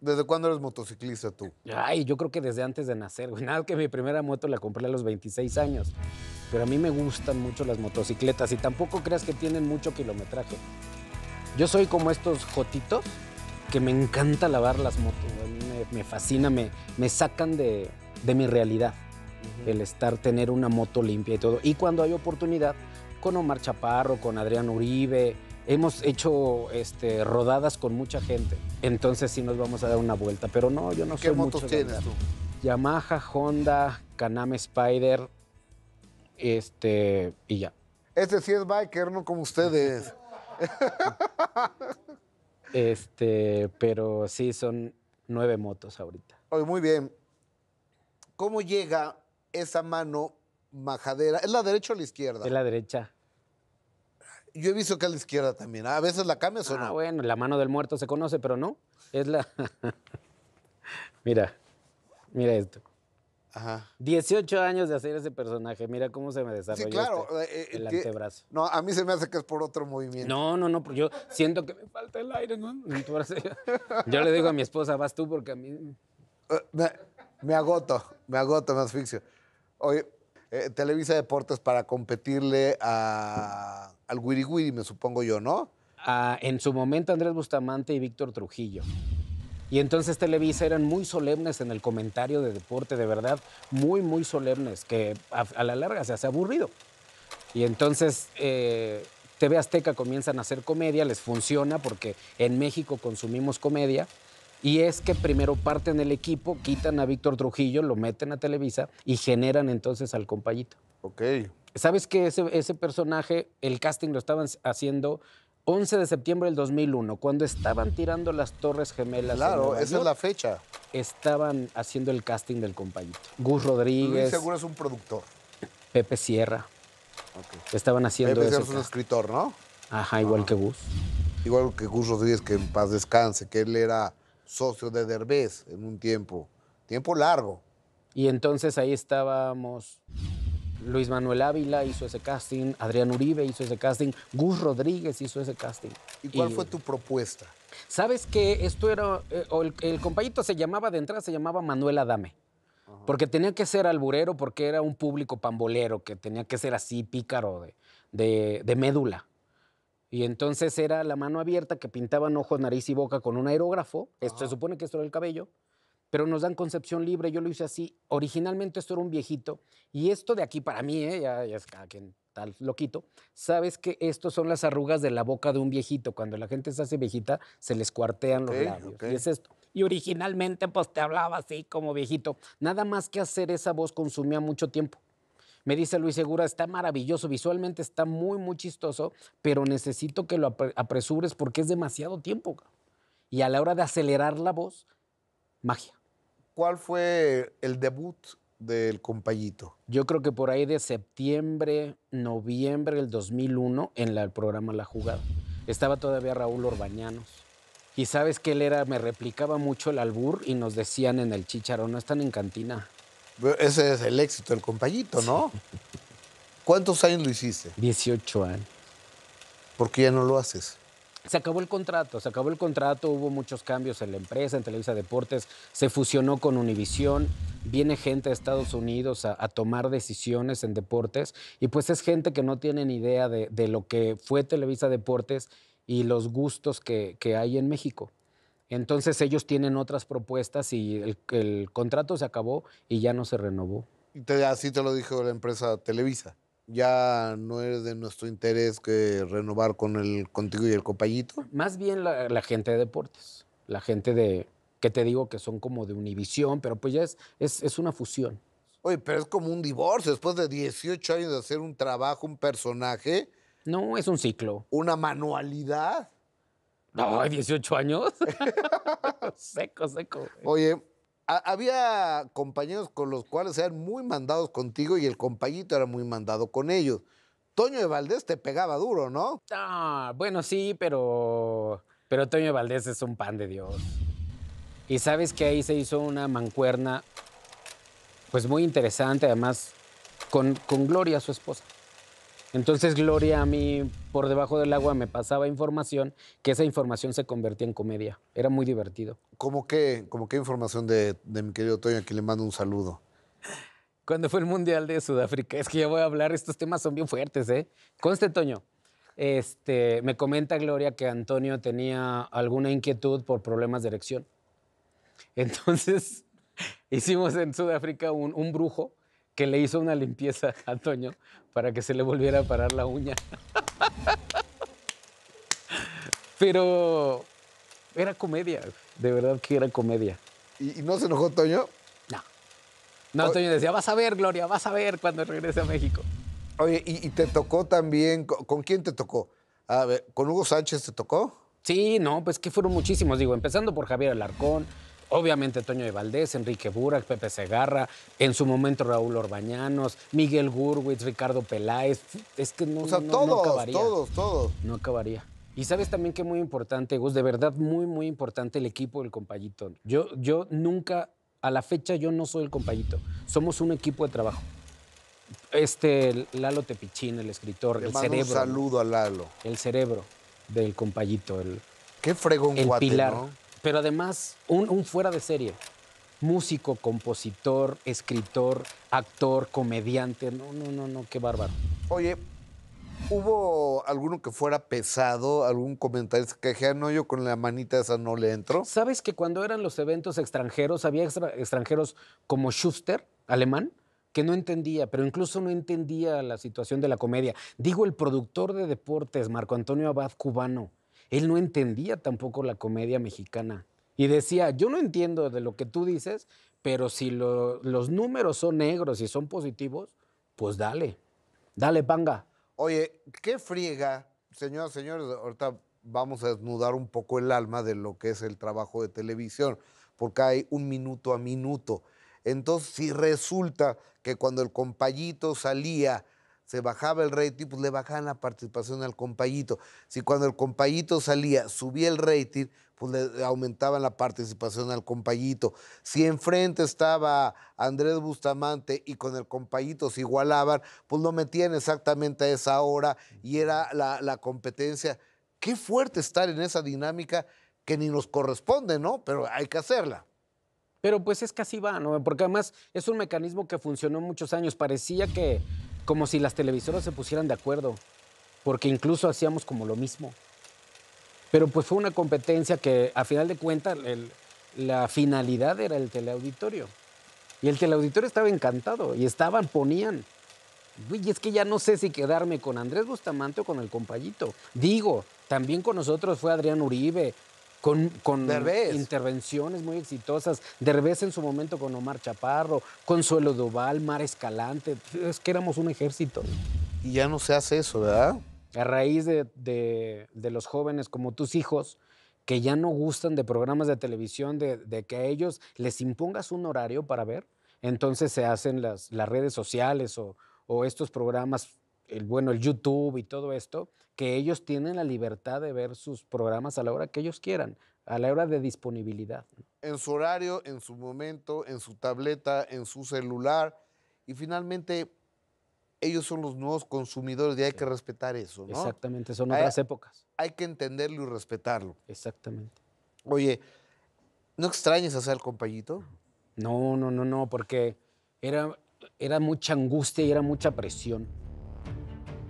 ¿Desde cuándo eres motociclista tú? Ay, yo creo que desde antes de nacer, güey. Nada que mi primera moto la compré a los 26 años. Pero a mí me gustan mucho las motocicletas y tampoco creas que tienen mucho kilometraje. Yo soy como estos jotitos que me encanta lavar las motos. A mí me, fascina, me, me sacan de, mi realidad. El estar, tener una moto limpia y todo. Y cuando hay oportunidad, con Omar Chaparro, con Adrián Uribe, hemos hecho este, rodadas con mucha gente. Entonces sí nos vamos a dar una vuelta. Pero no, yo no ¿Qué soy motos mucho tienes tú? Yamaha, Honda, Kaname Spider, este, y ya. Este sí es biker, no como ustedes. Este, pero sí, son nueve motos ahorita. Oye, muy bien. ¿Cómo llega esa mano majadera? ¿Es la derecha o la izquierda? Es la derecha yo he visto que a la izquierda también. A veces la cambias o ah, Bueno, la mano del muerto se conoce, pero no. Es la. mira, mira esto. Ajá. 18 años de hacer ese personaje. Mira cómo se me desarrolla sí, este, claro. Eh, eh, el antebrazo. No, a mí se me hace que es por otro movimiento. No, no, no. Yo siento que me falta el aire. ¿no? Yo le digo a mi esposa, vas tú porque a mí. Eh, me, me agoto, me agoto, me asfixio. Oye, eh, Televisa Deportes para competirle a, al Wiri me supongo yo, ¿no? Ah, en su momento Andrés Bustamante y Víctor Trujillo. Y entonces Televisa eran muy solemnes en el comentario de deporte, de verdad, muy, muy solemnes, que a, la larga se hace aburrido. Y entonces eh, TV Azteca comienzan a hacer comedia, les funciona porque en México consumimos comedia. Y es que primero parten el equipo, quitan a Víctor Trujillo, lo meten a Televisa y generan entonces al compayito. Ok. ¿Sabes que ese, personaje, el casting lo estaban haciendo 11 de septiembre del 2001, cuando estaban tirando las Torres Gemelas. Claro, esa es la fecha. Estaban haciendo el casting del compañito. Gus Rodríguez. seguro es un productor. Pepe Sierra. Estaban haciendo Pepe Sierra es un escritor, ¿no? Ajá, igual que Gus. Igual que Gus Rodríguez, que en paz descanse, que él era socio de Derbez en un tiempo, tiempo largo. Y entonces ahí estábamos. Luis Manuel Ávila hizo ese casting, Adrián Uribe hizo ese casting, Gus Rodríguez hizo ese casting. ¿Y cuál fue tu propuesta? Sabes que esto era, eh, el, compañito se llamaba de entrada, se llamaba Manuel Adame. Porque tenía que ser alburero, porque era un público pambolero, que tenía que ser así, pícaro, de, de médula. Y entonces era la mano abierta que pintaban ojos, nariz y boca con un aerógrafo. Esto, se supone que esto era el cabello, pero nos dan concepción libre. Yo lo hice así. Originalmente esto era un viejito. Y esto de aquí para mí, ¿eh? ya, es cada quien tal loquito. Sabes que estos son las arrugas de la boca de un viejito. Cuando la gente se hace viejita, se les cuartean los labios. Y es esto. Y originalmente, pues te hablaba así como viejito. Nada más que hacer esa voz consumía mucho tiempo. Me dice Luis Segura, está maravilloso, visualmente está muy, muy chistoso, pero necesito que lo apresures porque es demasiado tiempo. Y a la hora de acelerar la voz, magia. ¿Cuál fue el debut del compañito? Yo creo que por ahí de septiembre, noviembre del 2001, en el programa La Jugada. Estaba todavía Raúl Orbañanos. Y sabes que él era, me replicaba mucho el albur y nos decían en el chicharro, no están en cantina. Ese es el éxito, el compañito, ¿no? ¿Cuántos años lo hiciste? 18 años. ¿Por qué ya no lo haces? Se acabó el contrato, se acabó el contrato, hubo muchos cambios en la empresa, en Televisa Deportes, se fusionó con Univisión, viene gente de Estados Unidos a, tomar decisiones en deportes y pues es gente que no tiene ni idea de, lo que fue Televisa Deportes y los gustos que hay en México. Entonces ellos tienen otras propuestas y el, contrato se acabó y ya no se renovó. Y así te lo dijo la empresa Televisa. Ya no es de nuestro interés que renovar con el contigo y el compañito. Más bien la, gente de deportes, la gente de que te digo que son como de Univisión, pero pues ya es, es, es una fusión. Oye, pero es como un divorcio. Después de 18 años de hacer un trabajo, un personaje. No, es un ciclo. Una manualidad. No, 18 años. seco, seco. Oye, había compañeros con los cuales eran muy mandados contigo y el compañito era muy mandado con ellos. Toño de Valdés te pegaba duro, ¿no? Ah, bueno, sí, pero. Pero Toño de Valdés es un pan de Dios. Y sabes que ahí se hizo una mancuerna, pues muy interesante, además, con, con Gloria, su esposa. Entonces Gloria a mí por debajo del agua me pasaba información que esa información se convertía en comedia. Era muy divertido. ¿Cómo qué, como qué información de, mi querido Toño, que le mando un saludo? Cuando fue el Mundial de Sudáfrica, es que ya voy a hablar, estos temas son bien fuertes, ¿eh? Conste, Toño. Este, me comenta Gloria que Antonio tenía alguna inquietud por problemas de erección. Entonces, hicimos en Sudáfrica un brujo que le hizo una limpieza a Toño para que se le volviera a parar la uña. Pero era comedia, de verdad que era comedia. ¿Y, no se enojó Toño? No. No, Toño decía, vas a ver, Gloria, vas a ver cuando regrese a México. Oye, ¿y, te tocó también? ¿con, ¿Con quién te tocó? A ver, ¿con Hugo Sánchez te tocó? Sí, no, pues que fueron muchísimos. Digo, empezando por Javier Alarcón, Obviamente Toño de Valdés, Enrique Burak, Pepe Segarra, en su momento Raúl Orbañanos, Miguel Gurwitz, Ricardo Peláez. Es que no, o sea, todos, acabaría. Todos, todos. No acabaría. Y sabes también que muy importante, Gus, de verdad muy, muy importante el equipo del compañito. Yo, yo nunca, a la fecha yo no soy el compañito. Somos un equipo de trabajo. Este Lalo Tepichín, el escritor, el cerebro. Un saludo a Lalo. El cerebro del compayito, el. Qué fregón el pilar pero además un, fuera de serie. Músico, compositor, escritor, actor, comediante. No, no, no, no, qué bárbaro. Oye, ¿Hubo alguno que fuera pesado, algún comentario que dije, no, yo con la manita esa no le entro? ¿Sabes que cuando eran los eventos extranjeros, había extranjeros como Schuster, alemán, que no entendía, pero incluso no entendía la situación de la comedia? Digo, el productor de deportes, Marco Antonio Abad, cubano, él no entendía tampoco la comedia mexicana. Y decía, yo no entiendo de lo que tú dices, pero si los números son negros y son positivos, pues dale, dale, panga. Oye, qué friega, señoras, señores, ahorita vamos a desnudar un poco el alma de lo que es el trabajo de televisión, porque hay un minuto a minuto. Entonces, si resulta que cuando el compayito salía se bajaba el rating, pues le bajaban la participación al compayito. Si cuando el compayito salía, subía el rating, pues le aumentaban la participación al compayito. Si enfrente estaba Andrés Bustamante y con el compayito se igualaban, pues lo metían exactamente a esa hora y era la, competencia. Qué fuerte estar en esa dinámica que ni nos corresponde, ¿no? Pero hay que hacerla. Pero pues es casi vano, ¿no? Porque además es un mecanismo que funcionó muchos años. Parecía que como si las televisoras se pusieran de acuerdo, porque incluso hacíamos como lo mismo. Pero pues fue una competencia que a final de cuentas la finalidad era el teleauditorio. Y el teleauditorio estaba encantado y estaban, ponían. Y es que ya no sé si quedarme con Andrés Bustamante o con el compayito. Digo, también con nosotros fue Adrián Uribe, con, con intervenciones muy exitosas. de revés en su momento con Omar Chaparro, Consuelo Duval, Mar Escalante. Es que éramos un ejército. Y ya no se hace eso, ¿verdad? A raíz de, los jóvenes como tus hijos, que ya no gustan de programas de televisión, de, que a ellos les impongas un horario para ver. Entonces se hacen las, las redes sociales o, o, estos programas el bueno, el YouTube y todo esto, que ellos tienen la libertad de ver sus programas a la hora que ellos quieran, a la hora de disponibilidad. En su horario, en su momento, en su tableta, en su celular. Y finalmente, ellos son los nuevos consumidores y hay que respetar eso, ¿no? Exactamente, son otras épocas. Hay que entenderlo y respetarlo. Exactamente. Oye, ¿no extrañas hacer el compañito? No, no, no, no, porque era, era mucha angustia y era mucha presión.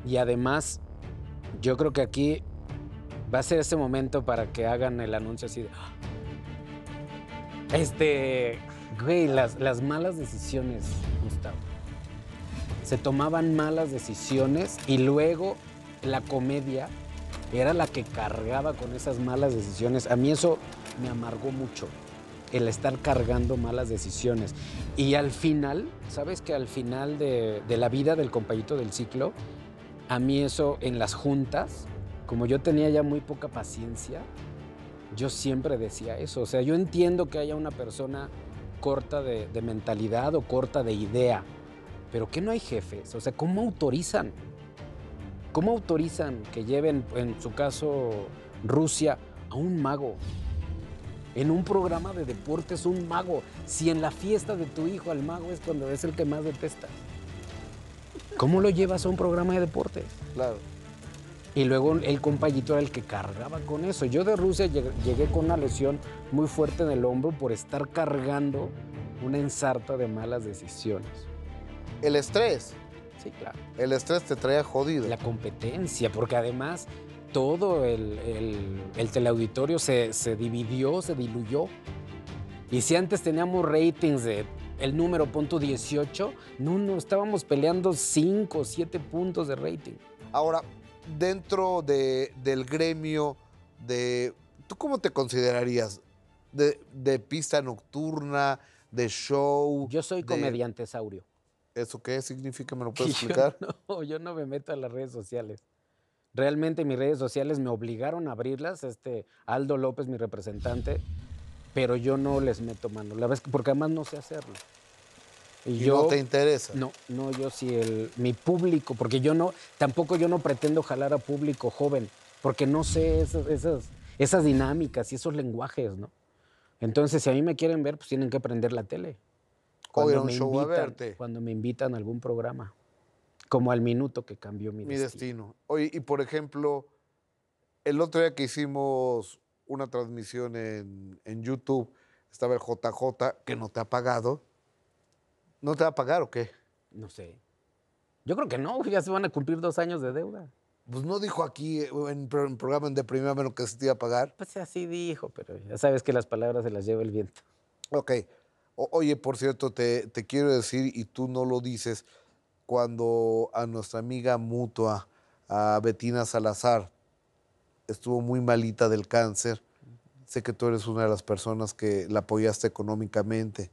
Y además, yo creo que aquí va a ser ese momento para que hagan el anuncio así de. Ah". Este. Güey, las, las malas decisiones, Gustavo. Se tomaban malas decisiones y luego la comedia era la que cargaba con esas malas decisiones. A mí eso me amargó mucho, el estar cargando malas decisiones. Y al final, ¿sabes qué? al final de, de la vida del compañito del ciclo, a mí eso en las juntas, como yo tenía ya muy poca paciencia, yo siempre decía eso. O sea, yo entiendo que haya una persona corta de, mentalidad o corta de idea, pero ¿qué no hay jefes. O sea, ¿cómo autorizan? ¿Cómo autorizan que lleven, en su caso, Rusia a un mago? En un programa de deportes, un mago. Si en la fiesta de tu hijo al mago es cuando es el que más detesta. ¿Cómo lo llevas a un programa de deporte? Claro. Y luego el compañito era el que cargaba con eso. Yo de Rusia llegué con una lesión muy fuerte en el hombro por estar cargando una ensarta de malas decisiones. ¿El estrés? Sí, claro. El estrés te trae jodido. La competencia, porque además todo el, teleauditorio se, se, dividió, se diluyó. Y si antes teníamos ratings de el número punto 18, no, no, estábamos peleando 5 o 7 puntos de rating. Ahora, dentro de, del gremio de... ¿Tú cómo te considerarías? De, pista nocturna, de show. Yo soy comediante saurio. ¿Eso qué significa? ¿Me lo puedes explicar? Yo no, yo no me meto a las redes sociales. Realmente mis redes sociales me obligaron a abrirlas. Este Aldo López, mi representante, pero yo no les meto mano. La vez, porque además no sé hacerlo. Y, yo, no te interesa. No, no, yo sí, el, mi público, porque yo no, tampoco yo no pretendo jalar a público joven, porque no sé esas, esas, esas dinámicas y esos lenguajes, ¿no? Entonces, si a mí me quieren ver, pues tienen que aprender la tele. Cuando, un show invitan, a verte. cuando me invitan a algún programa, como al minuto que cambió mi, mi destino. destino. Oye, y por ejemplo, el otro día que hicimos una transmisión en, en YouTube, estaba el JJ, que no te ha pagado. ¿No te va a pagar o qué? No sé. Yo creo que no, ya se van a cumplir dos años de deuda. Pues no dijo aquí eh, en el programa de Primera lo que se te iba a pagar. Pues así dijo, pero ya sabes que las palabras se las lleva el viento. Ok. oye, por cierto, te, te, quiero decir, y tú no lo dices, cuando a nuestra amiga mutua, a Betina Salazar, estuvo muy malita del cáncer. Sé que tú eres una de las personas que la apoyaste económicamente.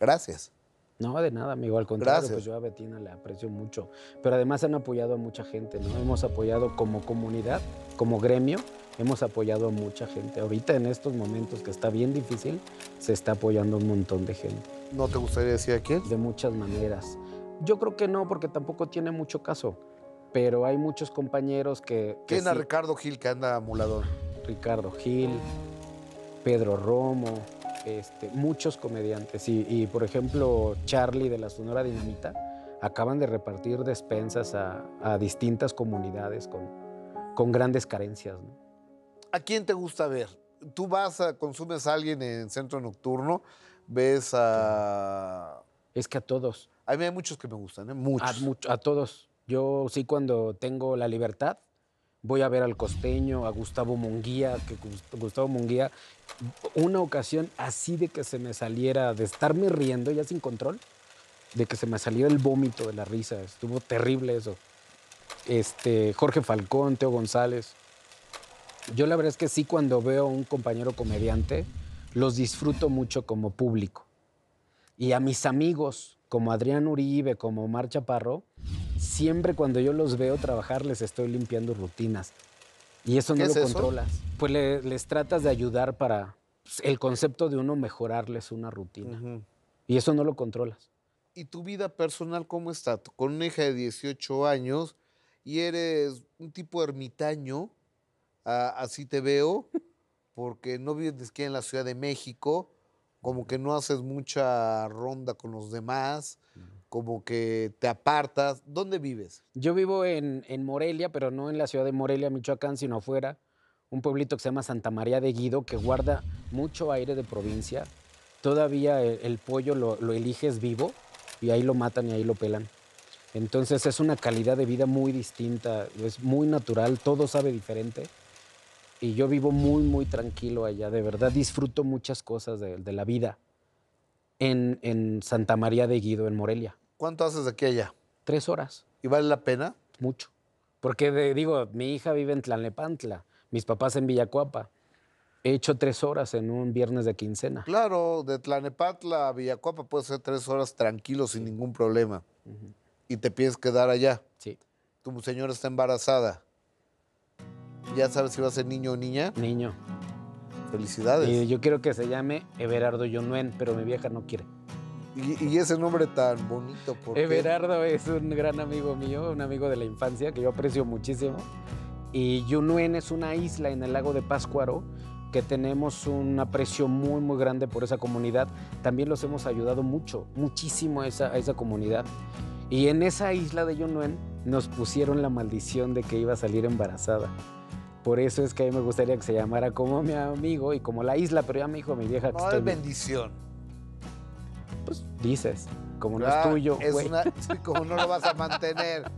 Gracias. No, de nada, amigo. Al contrario, pues yo a Betina la aprecio mucho. Pero además han apoyado a mucha gente, ¿no? Hemos apoyado como comunidad, como gremio, hemos apoyado a mucha gente. Ahorita en estos momentos que está bien difícil, se está apoyando un montón de gente. ¿No te gustaría decir a quién? De muchas maneras. Yo creo que no, porque tampoco tiene mucho caso pero hay muchos compañeros que... que a Ricardo Gil que anda amulador. Ricardo Gil, Pedro Romo, este, muchos comediantes. Y, por ejemplo, Charlie de la Sonora Dinamita acaban de repartir despensas a, distintas comunidades con, con grandes carencias. ¿A quién te gusta ver? Tú vas, a, consumes a alguien en centro nocturno, ves a... Es que a todos. A mí hay muchos que me gustan, ¿eh? muchos. a todos. Yo sí cuando tengo la libertad voy a ver al costeño, a Gustavo Munguía, que Gustavo Munguía, una ocasión así de que se me saliera, de estarme riendo ya sin control, de que se me saliera el vómito de la risa, estuvo terrible eso. Este, Jorge Falcón, Teo González. Yo la verdad es que sí cuando veo a un compañero comediante, los disfruto mucho como público. Y a mis amigos, como Adrián Uribe, como Mar Chaparro, siempre cuando yo los veo trabajar les estoy limpiando rutinas. Y eso no lo controlas. Pues les tratas de ayudar para pues, el concepto de uno mejorarles una rutina. Y eso no lo controlas. ¿Y tu vida personal cómo está? Con una hija de 18 años y eres un tipo ermitaño, ah, así te veo, porque no vives aquí en la Ciudad de México como que no haces mucha ronda con los demás, como que te apartas. ¿Dónde vives? Yo vivo en, Morelia, pero no en la ciudad de Morelia, Michoacán, sino afuera, un pueblito que se llama Santa María de Guido, que guarda mucho aire de provincia. Todavía e, el, pollo lo eliges vivo y ahí lo matan y ahí lo pelan. Entonces es una calidad de vida muy distinta, es muy natural, todo sabe diferente y yo vivo muy, muy tranquilo allá. De verdad, disfruto muchas cosas de, la vida en, en, Santa María de Guido, en Morelia. ¿Cuánto haces de aquí allá? Tres horas. ¿Y vale la pena? Mucho. Porque digo, mi hija vive en Tlalnepantla, mis papás en Villacuapa. He hecho tres horas en un viernes de quincena. Claro, de Tlalnepantla a Villacuapa puede ser tres horas tranquilo, sin ningún problema. Y te piensas quedar allá. Sí. Tu señora está embarazada. ¿Ya sabes si va a ser niño o niña? Niño. Felicidades. Y yo quiero que se llame Everardo Yonuen, pero mi vieja no quiere. Y, ese nombre tan bonito, ¿por Everardo es un gran amigo mío, un amigo de la infancia que yo aprecio muchísimo. Y Yonuen es una isla en el lago de Páscuaro que tenemos un aprecio muy, muy grande por esa comunidad. También los hemos ayudado mucho, muchísimo a esa, comunidad. Y en esa isla de Yonuen nos pusieron la maldición de que iba a salir embarazada. Por eso es que a mí me gustaría que se llamara como mi amigo y como la isla, pero ya me dijo mi vieja que no es bendición. Pues dices, como no es ah, tuyo, es Una, como no lo vas a mantener.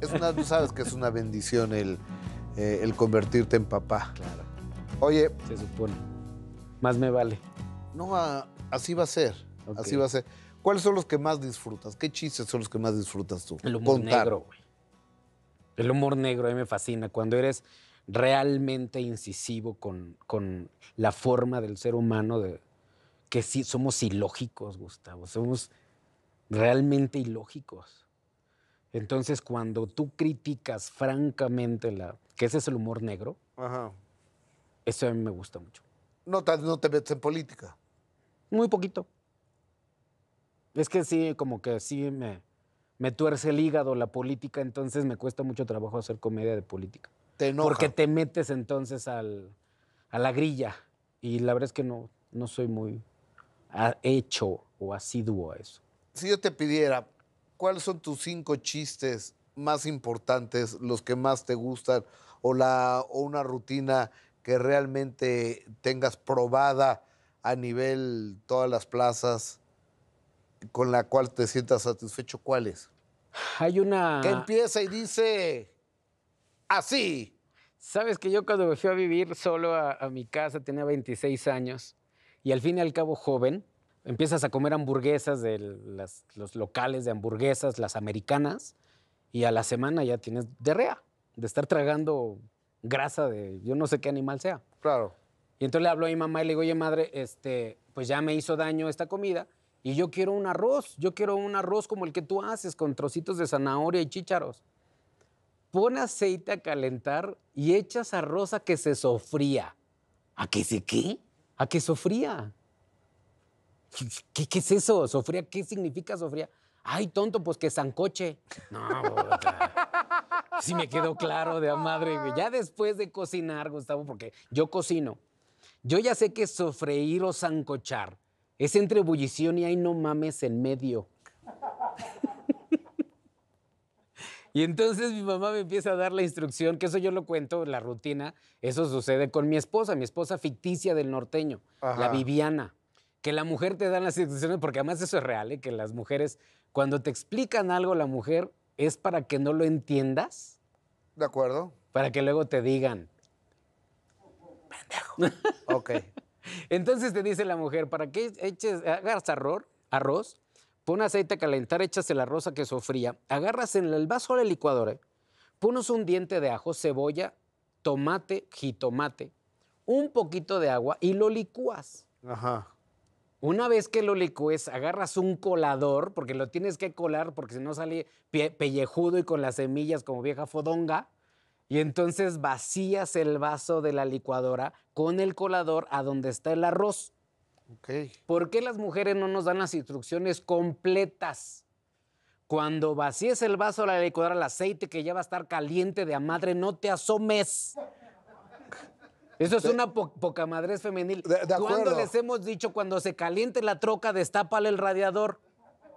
Es una, tú sabes que es una bendición el, eh, convertirte en papá. Claro. Oye. Se supone. Más me vale. No, así va a ser. Así va a ser. ¿Cuáles son los que más disfrutas? ¿Qué chistes son los que más disfrutas tú? El Contar. negro, güey. El humor negro a mí me fascina. Cuando eres realmente incisivo con, con la forma del ser humano, de, que sí, somos ilógicos, Gustavo. Somos realmente ilógicos. Entonces, cuando tú criticas francamente la. que ese es el humor negro. Eso a mí me gusta mucho. No no te metes en política. Muy poquito. Es que sí, como que sí me me tuerce el hígado la política, entonces me cuesta mucho trabajo hacer comedia de política. Porque te metes entonces a la grilla. Y la verdad es que no, no soy muy hecho o asiduo a eso. Si yo te pidiera, ¿cuáles son tus cinco chistes más importantes, los que más te gustan, o, la, o una rutina que realmente tengas probada a nivel todas las plazas? con la cual te sientas satisfecho, ¿cuál Hay una... Que empieza y dice así. Sabes que yo cuando me fui a vivir solo a, mi casa tenía 26 años y al fin y al cabo joven, empiezas a comer hamburguesas de los locales de hamburguesas, las americanas, y a la semana ya tienes diarrea de estar tragando grasa de yo no sé qué animal sea. Claro. Y entonces le hablo a mi mamá y le digo, oye madre, este, pues ya me hizo daño esta comida y yo quiero un arroz, yo quiero un arroz como el que tú haces, con trocitos de zanahoria y chícharos. Pon aceite a calentar y echas arroz a que se sofría. ¿A que se qué? A que sofría. ¿Qué, qué es eso? ¿Sofría? ¿Qué significa sofría? Ay, tonto, pues que zancoche. No, sí me quedó claro de a madre. Ya después de cocinar, Gustavo, porque yo cocino, yo ya sé que sofreír o zancochar es entre ebullición y hay no mames en medio. y entonces mi mamá me empieza a dar la instrucción, que eso yo lo cuento la rutina, eso sucede con mi esposa, mi esposa ficticia del norteño, la Viviana, que la mujer te da las instrucciones, porque además eso es real, ¿eh? que las mujeres, cuando te explican algo la mujer, es para que no lo entiendas. De acuerdo. Para que luego te digan, pendejo. ok. Entonces te dice la mujer, para que eches, agarras arroz, arroz, pon aceite a calentar, echas el arroz a que sofría, agarras en el vaso de licuador, licuadora, eh, pones un diente de ajo, cebolla, tomate, jitomate, un poquito de agua y lo licúas. Una vez que lo licúes, agarras un colador, porque lo tienes que colar, porque si no sale pellejudo y con las semillas como vieja fodonga. Y entonces vacías el vaso de la licuadora con el colador a donde está el arroz. ¿Por qué las mujeres no nos dan las instrucciones completas? Cuando vacíes el vaso de la licuadora el aceite que ya va a estar caliente de a madre, no te asomes. Eso es una poca madrez femenil. De, ¿Cuándo les hemos dicho cuando se caliente la troca, destápale el radiador?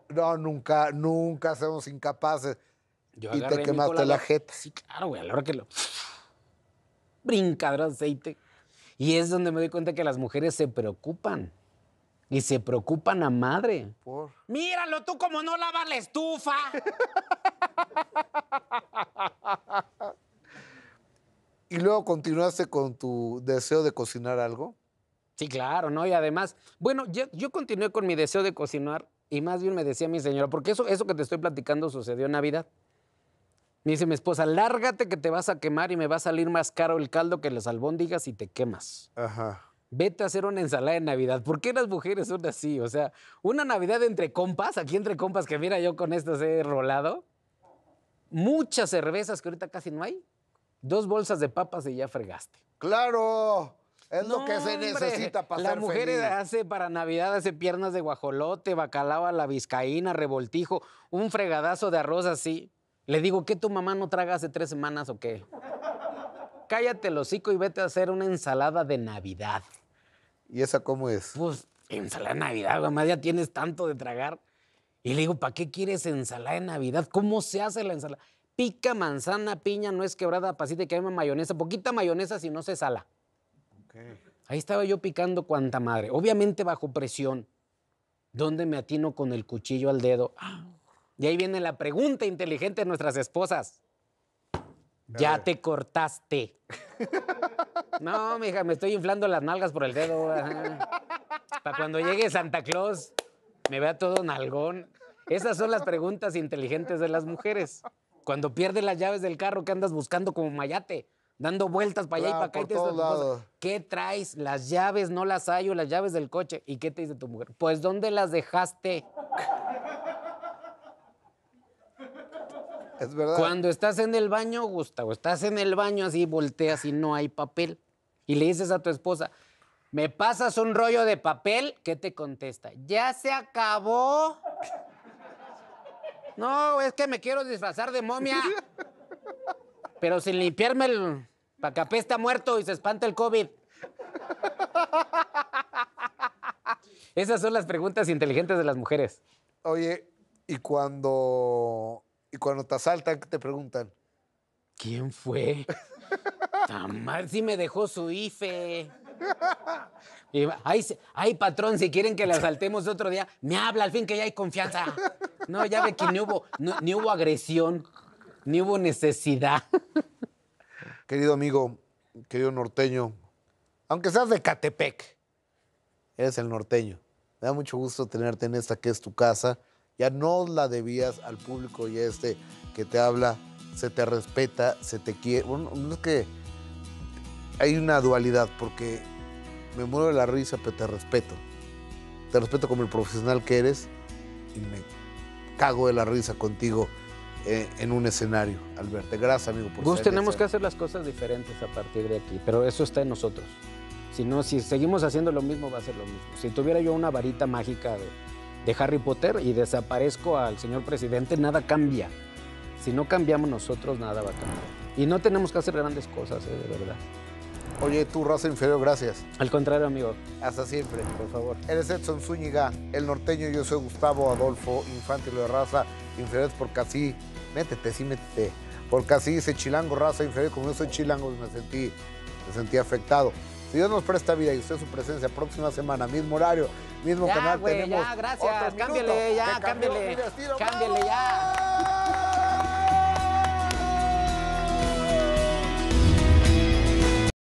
No, nunca, nunca somos incapaces y te quemaste la jeta. Sí, claro, güey, a la hora que lo. Brincadero aceite. Y es donde me doy cuenta que las mujeres se preocupan. Y se preocupan a madre. Por. Míralo tú como no lavas la estufa. y luego continuaste con tu deseo de cocinar algo. Sí, claro, ¿no? Y además, bueno, yo, yo, continué con mi deseo de cocinar y más bien me decía mi señora, porque eso, eso que te estoy platicando sucedió en Navidad. Me dice mi esposa, lárgate que te vas a quemar y me va a salir más caro el caldo que las albóndigas y te quemas. Ajá. Vete a hacer una ensalada de Navidad. ¿Por qué las mujeres son así? O sea, una Navidad entre compas, aquí entre compas, que mira yo con estas he rolado. Muchas cervezas que ahorita casi no hay. Dos bolsas de papas y ya fregaste. ¡Claro! Es lo que se necesita para La mujeres mujer hace para Navidad, hace piernas de guajolote, bacalao a la vizcaína, revoltijo, un fregadazo de arroz así. Le digo, ¿qué tu mamá no traga hace tres semanas o qué? Cállate el hocico y vete a hacer una ensalada de Navidad. ¿Y esa cómo es? Pues ensalada de Navidad, mamá, ya tienes tanto de tragar. Y le digo, ¿para qué quieres ensalada de Navidad? ¿Cómo se hace la ensalada? Pica, manzana, piña, no es quebrada, pasita, quema mayonesa, poquita mayonesa si no se sala. Okay. Ahí estaba yo picando cuanta madre. Obviamente bajo presión. ¿Dónde me atino con el cuchillo al dedo? ¡Ah! Y ahí viene la pregunta inteligente de nuestras esposas. Ya te cortaste. No, mija, me estoy inflando las nalgas por el dedo. Para cuando llegue Santa Claus, me vea todo nalgón. Esas son las preguntas inteligentes de las mujeres. Cuando pierdes las llaves del carro que andas buscando como mayate, dando vueltas para allá y para acá. ¿Qué traes? Las llaves no las hallo, las llaves del coche. ¿Y qué te dice tu mujer? Pues, ¿dónde las dejaste? Cuando estás en el baño, Gustavo, estás en el baño así, volteas y no hay papel. Y le dices a tu esposa, me pasas un rollo de papel, ¿qué te contesta? Ya se acabó. No, es que me quiero disfrazar de momia. Pero sin limpiarme el pacapé está muerto y se espanta el COVID. Esas son las preguntas inteligentes de las mujeres. Oye, y cuando y cuando te asaltan, te preguntan. ¿Quién fue? Tamar si me dejó su IFE. Ay, patrón, si quieren que la asaltemos otro día, me habla, al fin que ya hay confianza. No, ya ve que ni hubo, ni hubo agresión, ni hubo necesidad. Querido amigo, querido norteño, aunque seas de Catepec, eres el norteño. Me da mucho gusto tenerte en esta que es tu casa ya no la debías al público y este que te habla, se te respeta, se te quiere. Bueno, es que hay una dualidad porque me muero de la risa, pero te respeto. Te respeto como el profesional que eres y me cago de la risa contigo eh, en un escenario Alberto. Gracias, amigo. Por Gus, tenemos que hacer las cosas diferentes a partir de aquí, pero eso está en nosotros. Si si seguimos haciendo lo mismo, va a ser lo mismo. Si tuviera yo una varita mágica de de Harry Potter y desaparezco al señor presidente, nada cambia. Si no cambiamos nosotros, nada va a cambiar. Y no tenemos que hacer grandes cosas, eh, de verdad. Oye, tú, raza inferior, gracias. Al contrario, amigo. Hasta siempre. Por favor. Eres Edson Zúñiga, el norteño, yo soy Gustavo Adolfo, infante de raza, inferior, porque así... Métete, sí, métete. Porque así ese chilango, raza inferior. Como yo soy chilango, me sentí, me sentí afectado. Si Dios nos presta vida y usted su presencia, próxima semana, mismo horario, mismo canal. tenemos ya, gracias. cámbiale, ya, cámbiale. Cámbiale, ya.